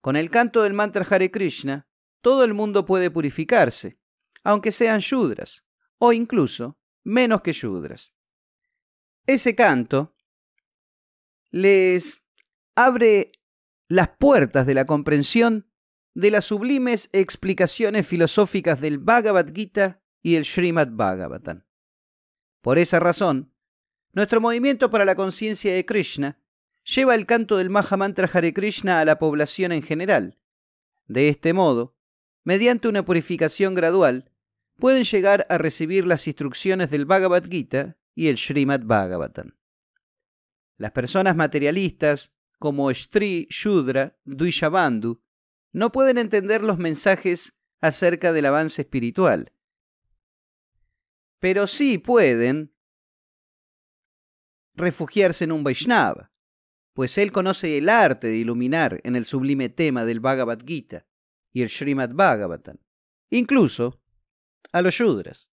Con el canto del mantra Hare Krishna, todo el mundo puede purificarse, aunque sean yudras, o incluso menos que yudras ese canto les abre las puertas de la comprensión de las sublimes explicaciones filosóficas del Bhagavad Gita y el Srimad Bhagavatam. Por esa razón, nuestro movimiento para la conciencia de Krishna lleva el canto del Mahamantra Hare Krishna a la población en general. De este modo, mediante una purificación gradual, pueden llegar a recibir las instrucciones del Bhagavad Gita y el Srimad Bhagavatam. Las personas materialistas, como Shtri, Yudra, Duishabandhu, no pueden entender los mensajes acerca del avance espiritual. Pero sí pueden refugiarse en un Vaishnava, pues él conoce el arte de iluminar en el sublime tema del Bhagavad Gita y el Srimad Bhagavatam, incluso a los Yudras.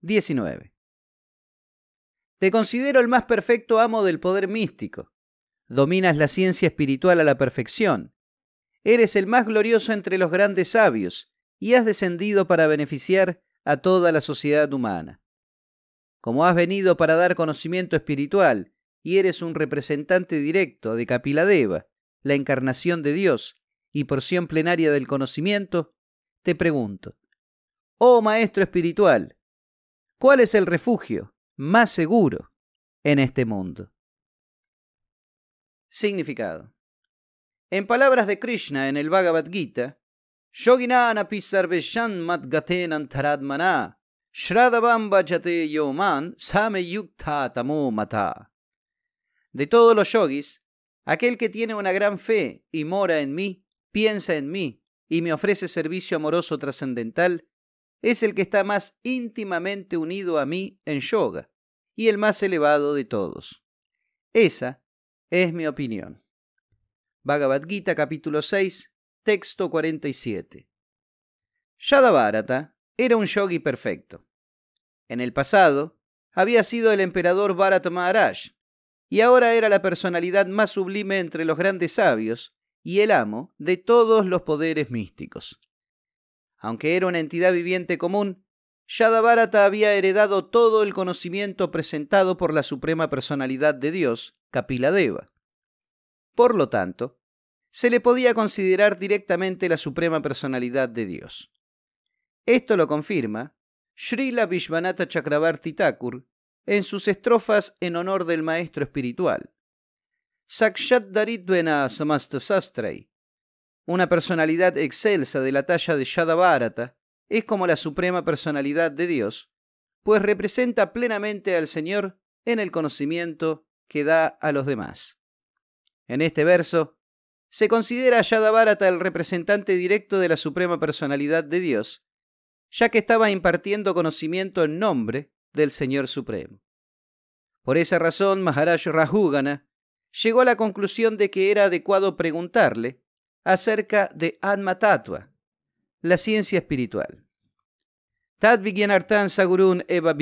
19. Te considero el más perfecto amo del poder místico. Dominas la ciencia espiritual a la perfección. Eres el más glorioso entre los grandes sabios y has descendido para beneficiar a toda la sociedad humana. Como has venido para dar conocimiento espiritual y eres un representante directo de Capiladeva, la encarnación de Dios y porción plenaria del conocimiento, te pregunto, oh maestro espiritual, ¿cuál es el refugio, más seguro en este mundo. Significado. En palabras de Krishna en el Bhagavad Gita, bhajate yoman same De todos los yogis, aquel que tiene una gran fe y mora en mí, piensa en mí y me ofrece servicio amoroso trascendental, es el que está más íntimamente unido a mí en yoga y el más elevado de todos. Esa es mi opinión. Bhagavad Gita capítulo 6, texto 47. Yadavarata era un yogi perfecto. En el pasado, había sido el emperador Bharat Maharaj, y ahora era la personalidad más sublime entre los grandes sabios y el amo de todos los poderes místicos. Aunque era una entidad viviente común, Yadavarata había heredado todo el conocimiento presentado por la Suprema Personalidad de Dios, Kapiladeva. Por lo tanto, se le podía considerar directamente la Suprema Personalidad de Dios. Esto lo confirma Srila Vishvanatha Chakrabarti Thakur en sus estrofas en honor del maestro espiritual. Sakshat Daridvena Samasta una personalidad excelsa de la talla de Shadabharata, es como la suprema personalidad de Dios, pues representa plenamente al Señor en el conocimiento que da a los demás. En este verso, se considera a Yadavarata el representante directo de la suprema personalidad de Dios, ya que estaba impartiendo conocimiento en nombre del Señor Supremo. Por esa razón, Maharaj Rajugana llegó a la conclusión de que era adecuado preguntarle acerca de Atma la ciencia espiritual. Tadvigyanartan Sagurun Eva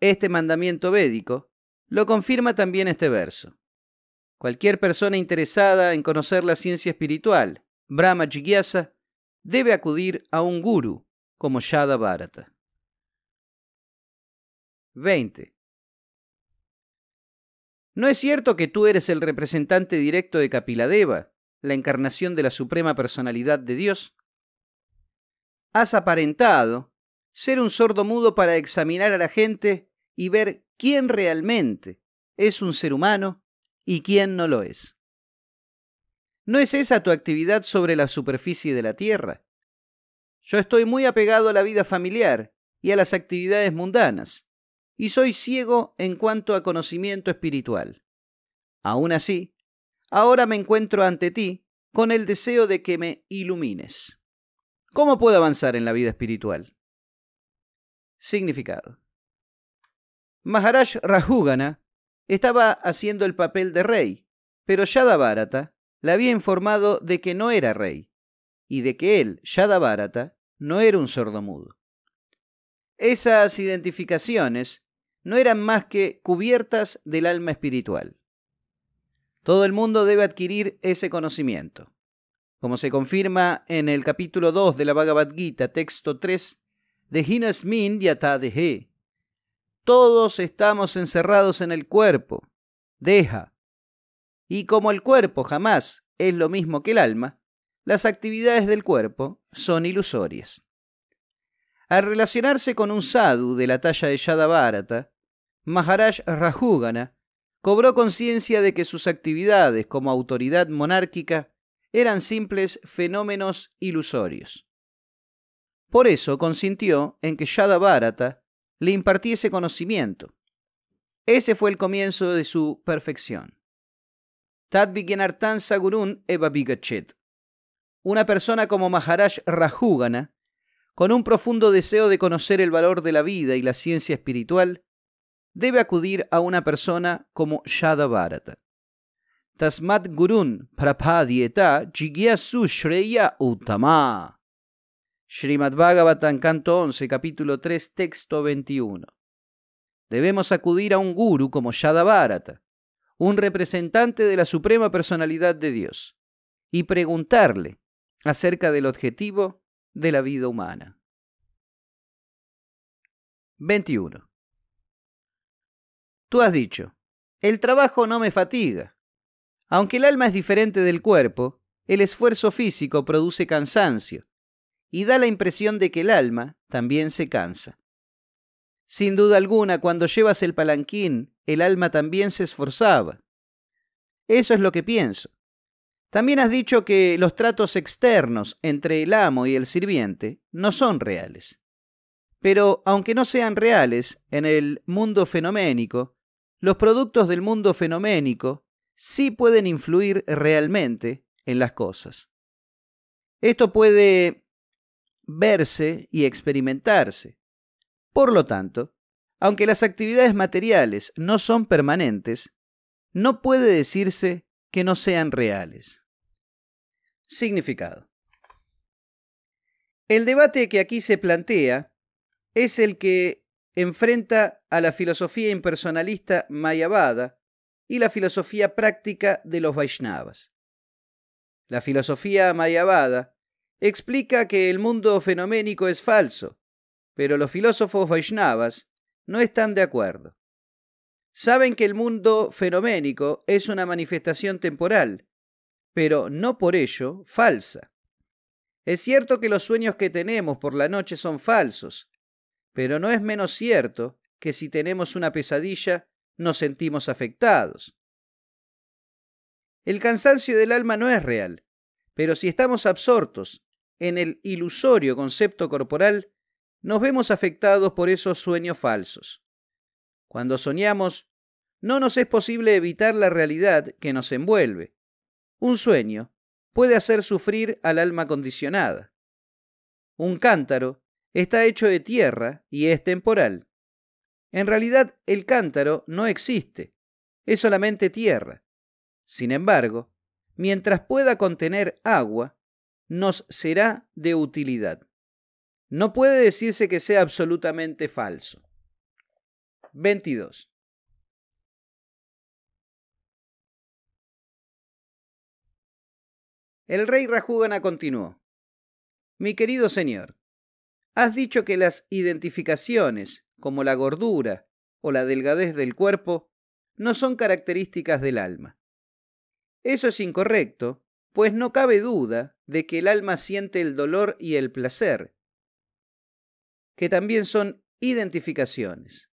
Este mandamiento védico lo confirma también este verso. Cualquier persona interesada en conocer la ciencia espiritual, Brahma Jigyasa, debe acudir a un guru como Shada Bharata. 20. ¿No es cierto que tú eres el representante directo de Kapiladeva la encarnación de la Suprema Personalidad de Dios? ¿Has aparentado ser un sordo mudo para examinar a la gente y ver quién realmente es un ser humano y quién no lo es? ¿No es esa tu actividad sobre la superficie de la Tierra? Yo estoy muy apegado a la vida familiar y a las actividades mundanas, y soy ciego en cuanto a conocimiento espiritual. Aun así, ahora me encuentro ante ti con el deseo de que me ilumines. ¿Cómo puedo avanzar en la vida espiritual? Significado. Maharaj Rajugana estaba haciendo el papel de rey, pero Yadavarata le había informado de que no era rey y de que él, Yadavarata, no era un sordomudo. Esas identificaciones no eran más que cubiertas del alma espiritual. Todo el mundo debe adquirir ese conocimiento. Como se confirma en el capítulo 2 de la Bhagavad Gita, texto 3, de Hinasmin Yatadehe. Todos estamos encerrados en el cuerpo. Deja. Y como el cuerpo jamás es lo mismo que el alma, las actividades del cuerpo son ilusorias. Al relacionarse con un sadhu de la talla de Yadavarata, Maharaj Rajugana cobró conciencia de que sus actividades como autoridad monárquica eran simples fenómenos ilusorios. Por eso consintió en que Shadabharata le impartiese conocimiento. Ese fue el comienzo de su perfección. Tadvigyanartan Sagurun Eva Una persona como Maharaj Rajugana, con un profundo deseo de conocer el valor de la vida y la ciencia espiritual, debe acudir a una persona como Shadabharata. Tasmat Gurun Prapadieta Jigyasu Shreya Uttama. Srimad Bhagavatam, canto 11, capítulo 3, texto 21. Debemos acudir a un guru como Shadabharata, un representante de la Suprema Personalidad de Dios, y preguntarle acerca del objetivo de la vida humana. 21. Tú has dicho, el trabajo no me fatiga. Aunque el alma es diferente del cuerpo, el esfuerzo físico produce cansancio y da la impresión de que el alma también se cansa. Sin duda alguna, cuando llevas el palanquín, el alma también se esforzaba. Eso es lo que pienso. También has dicho que los tratos externos entre el amo y el sirviente no son reales. Pero aunque no sean reales, en el mundo fenoménico los productos del mundo fenoménico sí pueden influir realmente en las cosas. Esto puede verse y experimentarse. Por lo tanto, aunque las actividades materiales no son permanentes, no puede decirse que no sean reales. Significado. El debate que aquí se plantea es el que enfrenta a la filosofía impersonalista mayavada y la filosofía práctica de los Vaishnavas. La filosofía mayavada explica que el mundo fenoménico es falso, pero los filósofos Vaishnavas no están de acuerdo. Saben que el mundo fenoménico es una manifestación temporal, pero no por ello falsa. Es cierto que los sueños que tenemos por la noche son falsos, pero no es menos cierto que si tenemos una pesadilla nos sentimos afectados. El cansancio del alma no es real, pero si estamos absortos en el ilusorio concepto corporal, nos vemos afectados por esos sueños falsos. Cuando soñamos, no nos es posible evitar la realidad que nos envuelve. Un sueño puede hacer sufrir al alma condicionada. Un cántaro está hecho de tierra y es temporal. En realidad el cántaro no existe, es solamente tierra. Sin embargo, mientras pueda contener agua, nos será de utilidad. No puede decirse que sea absolutamente falso. 22. El rey Rajugana continuó. Mi querido señor, has dicho que las identificaciones como la gordura o la delgadez del cuerpo, no son características del alma. Eso es incorrecto, pues no cabe duda de que el alma siente el dolor y el placer, que también son identificaciones.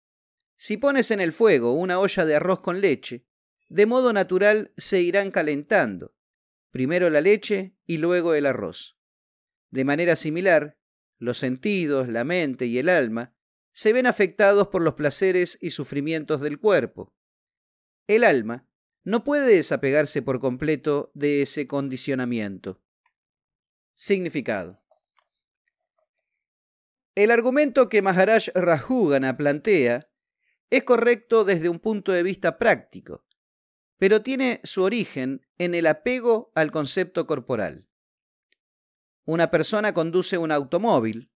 Si pones en el fuego una olla de arroz con leche, de modo natural se irán calentando, primero la leche y luego el arroz. De manera similar, los sentidos, la mente y el alma se ven afectados por los placeres y sufrimientos del cuerpo. El alma no puede desapegarse por completo de ese condicionamiento. Significado. El argumento que Maharaj Rajugana plantea es correcto desde un punto de vista práctico, pero tiene su origen en el apego al concepto corporal. Una persona conduce un automóvil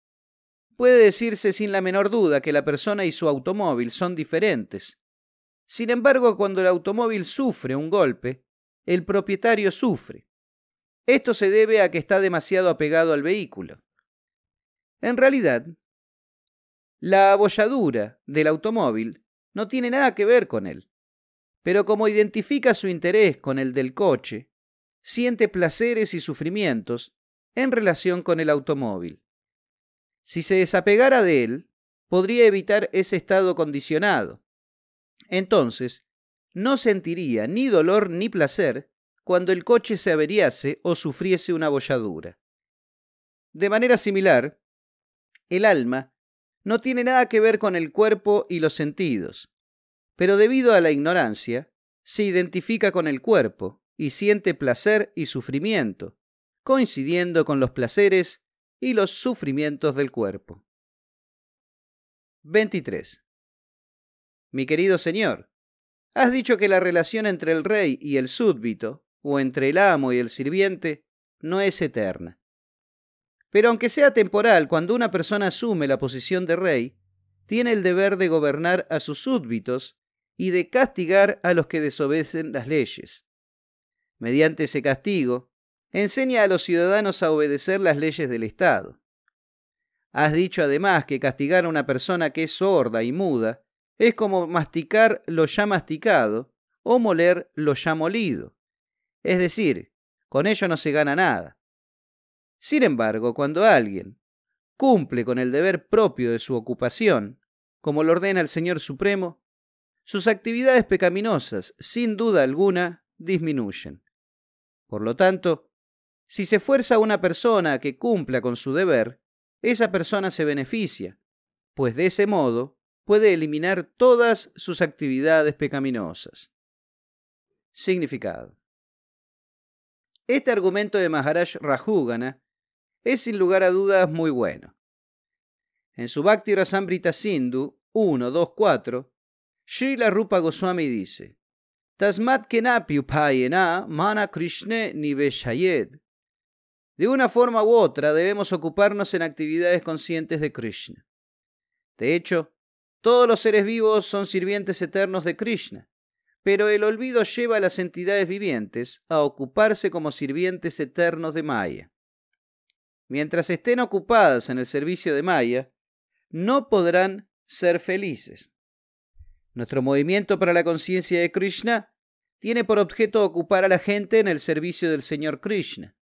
puede decirse sin la menor duda que la persona y su automóvil son diferentes. Sin embargo, cuando el automóvil sufre un golpe, el propietario sufre. Esto se debe a que está demasiado apegado al vehículo. En realidad, la abolladura del automóvil no tiene nada que ver con él, pero como identifica su interés con el del coche, siente placeres y sufrimientos en relación con el automóvil. Si se desapegara de él, podría evitar ese estado condicionado. Entonces, no sentiría ni dolor ni placer cuando el coche se averiase o sufriese una bolladura. De manera similar, el alma no tiene nada que ver con el cuerpo y los sentidos, pero debido a la ignorancia, se identifica con el cuerpo y siente placer y sufrimiento, coincidiendo con los placeres y los sufrimientos del cuerpo. 23. Mi querido señor, has dicho que la relación entre el rey y el súbdito, o entre el amo y el sirviente, no es eterna. Pero aunque sea temporal, cuando una persona asume la posición de rey, tiene el deber de gobernar a sus súbditos y de castigar a los que desobedecen las leyes. Mediante ese castigo, enseña a los ciudadanos a obedecer las leyes del Estado. Has dicho además que castigar a una persona que es sorda y muda es como masticar lo ya masticado o moler lo ya molido. Es decir, con ello no se gana nada. Sin embargo, cuando alguien cumple con el deber propio de su ocupación, como lo ordena el Señor Supremo, sus actividades pecaminosas, sin duda alguna, disminuyen. Por lo tanto, si se fuerza a una persona que cumpla con su deber, esa persona se beneficia, pues de ese modo puede eliminar todas sus actividades pecaminosas. Significado. Este argumento de Maharaj Rajugana es sin lugar a dudas muy bueno. En su Bhakti Rasamrita Sindhu 1.2.4, Srila Rupa Goswami dice: Tasmat kenapi upayena mana de una forma u otra debemos ocuparnos en actividades conscientes de Krishna. De hecho, todos los seres vivos son sirvientes eternos de Krishna, pero el olvido lleva a las entidades vivientes a ocuparse como sirvientes eternos de Maya. Mientras estén ocupadas en el servicio de Maya, no podrán ser felices. Nuestro movimiento para la conciencia de Krishna tiene por objeto ocupar a la gente en el servicio del Señor Krishna.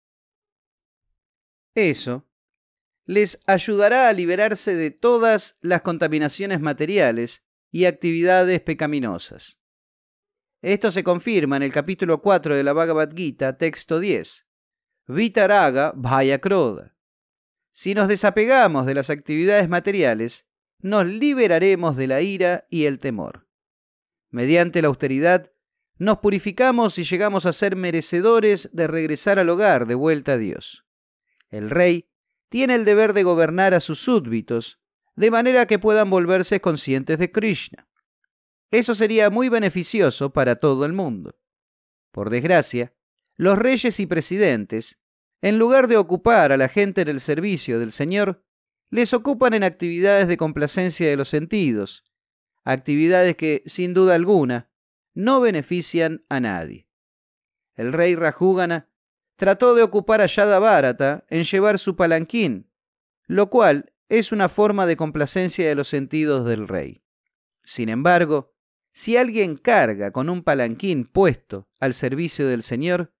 Eso les ayudará a liberarse de todas las contaminaciones materiales y actividades pecaminosas. Esto se confirma en el capítulo 4 de la Bhagavad Gita, texto 10. Vitaraga Bhaya Si nos desapegamos de las actividades materiales, nos liberaremos de la ira y el temor. Mediante la austeridad, nos purificamos y llegamos a ser merecedores de regresar al hogar de vuelta a Dios. El rey tiene el deber de gobernar a sus súbditos, de manera que puedan volverse conscientes de Krishna. Eso sería muy beneficioso para todo el mundo. Por desgracia, los reyes y presidentes, en lugar de ocupar a la gente en el servicio del Señor, les ocupan en actividades de complacencia de los sentidos, actividades que, sin duda alguna, no benefician a nadie. El rey Rajugana trató de ocupar a Yadavarata en llevar su palanquín, lo cual es una forma de complacencia de los sentidos del rey. Sin embargo, si alguien carga con un palanquín puesto al servicio del Señor,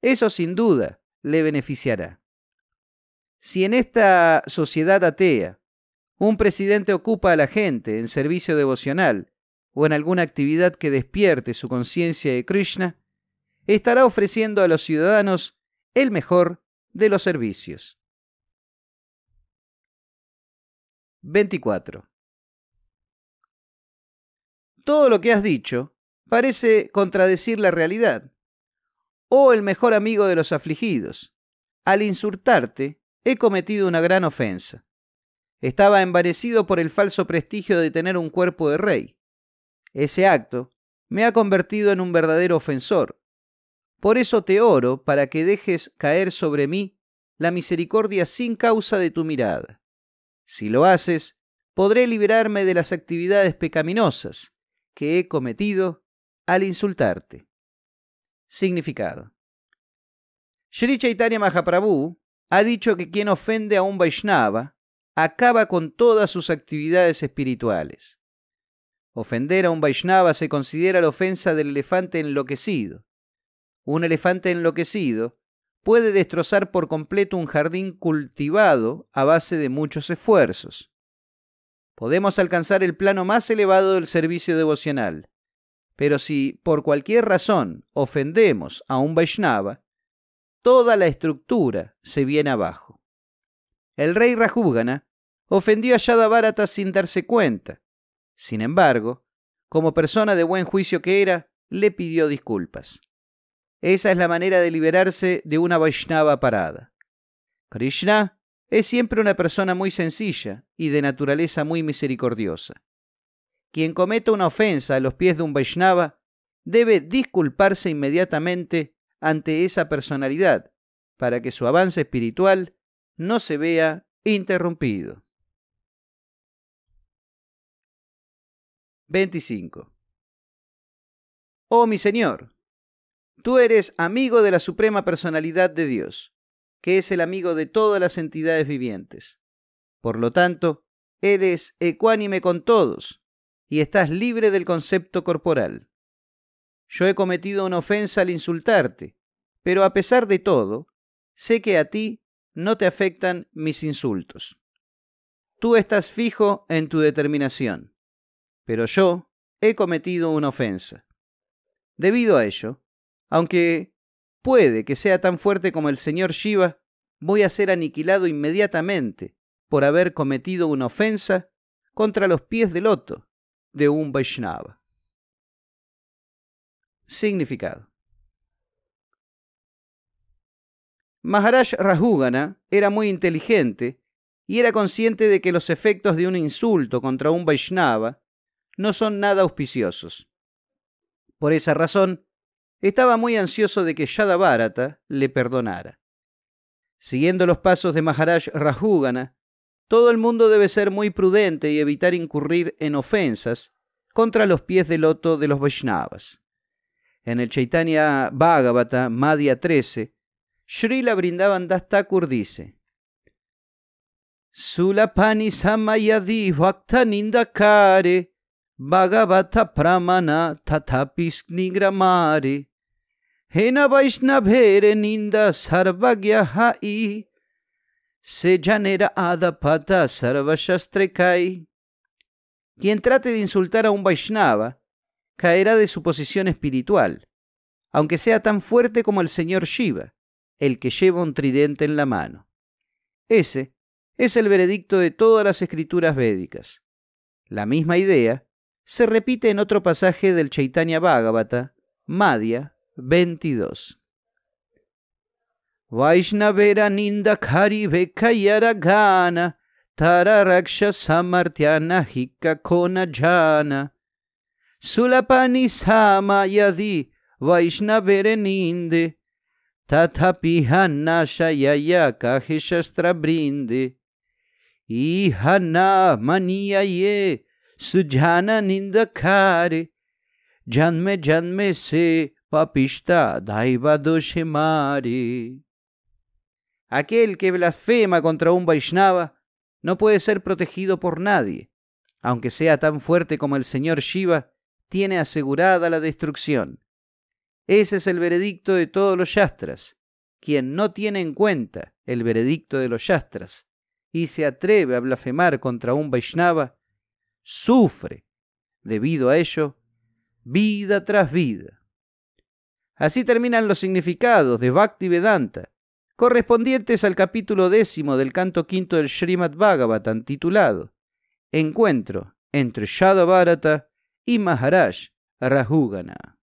eso sin duda le beneficiará. Si en esta sociedad atea un presidente ocupa a la gente en servicio devocional o en alguna actividad que despierte su conciencia de Krishna, estará ofreciendo a los ciudadanos el mejor de los servicios. 24. Todo lo que has dicho parece contradecir la realidad, Oh, el mejor amigo de los afligidos. Al insultarte, he cometido una gran ofensa. Estaba envanecido por el falso prestigio de tener un cuerpo de rey. Ese acto me ha convertido en un verdadero ofensor. Por eso te oro para que dejes caer sobre mí la misericordia sin causa de tu mirada. Si lo haces, podré liberarme de las actividades pecaminosas que he cometido al insultarte. Significado. Sri Chaitanya Mahaprabhu ha dicho que quien ofende a un Vaishnava acaba con todas sus actividades espirituales. Ofender a un Vaishnava se considera la ofensa del elefante enloquecido, un elefante enloquecido, puede destrozar por completo un jardín cultivado a base de muchos esfuerzos. Podemos alcanzar el plano más elevado del servicio devocional, pero si por cualquier razón ofendemos a un Vaishnava, toda la estructura se viene abajo. El rey Rajúgana ofendió a Yadavarata sin darse cuenta. Sin embargo, como persona de buen juicio que era, le pidió disculpas. Esa es la manera de liberarse de una Vaishnava parada. Krishna es siempre una persona muy sencilla y de naturaleza muy misericordiosa. Quien cometa una ofensa a los pies de un Vaishnava debe disculparse inmediatamente ante esa personalidad para que su avance espiritual no se vea interrumpido. 25. Oh mi Señor, Tú eres amigo de la Suprema Personalidad de Dios, que es el amigo de todas las entidades vivientes. Por lo tanto, eres ecuánime con todos y estás libre del concepto corporal. Yo he cometido una ofensa al insultarte, pero a pesar de todo, sé que a ti no te afectan mis insultos. Tú estás fijo en tu determinación, pero yo he cometido una ofensa. Debido a ello, aunque puede que sea tan fuerte como el señor Shiva, voy a ser aniquilado inmediatamente por haber cometido una ofensa contra los pies del loto de un Vaishnava. Significado. Maharaj Rahugana era muy inteligente y era consciente de que los efectos de un insulto contra un Vaishnava no son nada auspiciosos. Por esa razón, estaba muy ansioso de que Shadavarata le perdonara. Siguiendo los pasos de Maharaj Rajugana, todo el mundo debe ser muy prudente y evitar incurrir en ofensas contra los pies de loto de los Vaishnavas. En el Chaitanya Bhagavata, Madhya 13, Srila Brindavan Das Thakur dice: Sulapani samayadi Nindakare Bhagavata pramana tatapis ninda se adapata Quien trate de insultar a un Vaishnava caerá de su posición espiritual, aunque sea tan fuerte como el señor Shiva, el que lleva un tridente en la mano. Ese es el veredicto de todas las escrituras védicas. La misma idea se repite en otro pasaje del Chaitanya Bhagavata, Madhya 22. Vaishnavera nindakari vekhayara ghana tara raksha samartyana hikka kona jhana sulapani sama yadi वैष्णवेरे नींदे तथापि हन्नाशयया काहि शस्त्रबृन्दे ईह न मनीये सुझान निन्दखारे janme janme se papista Aquel que blasfema contra un Vaishnava no puede ser protegido por nadie. Aunque sea tan fuerte como el señor Shiva, tiene asegurada la destrucción. Ese es el veredicto de todos los yastras. Quien no tiene en cuenta el veredicto de los yastras y se atreve a blasfemar contra un Vaishnava, sufre, debido a ello, vida tras vida. Así terminan los significados de Bhakti Vedanta, correspondientes al capítulo décimo del canto quinto del Srimad Bhagavatam, titulado Encuentro entre Shadabharata y Maharaj Rahugana.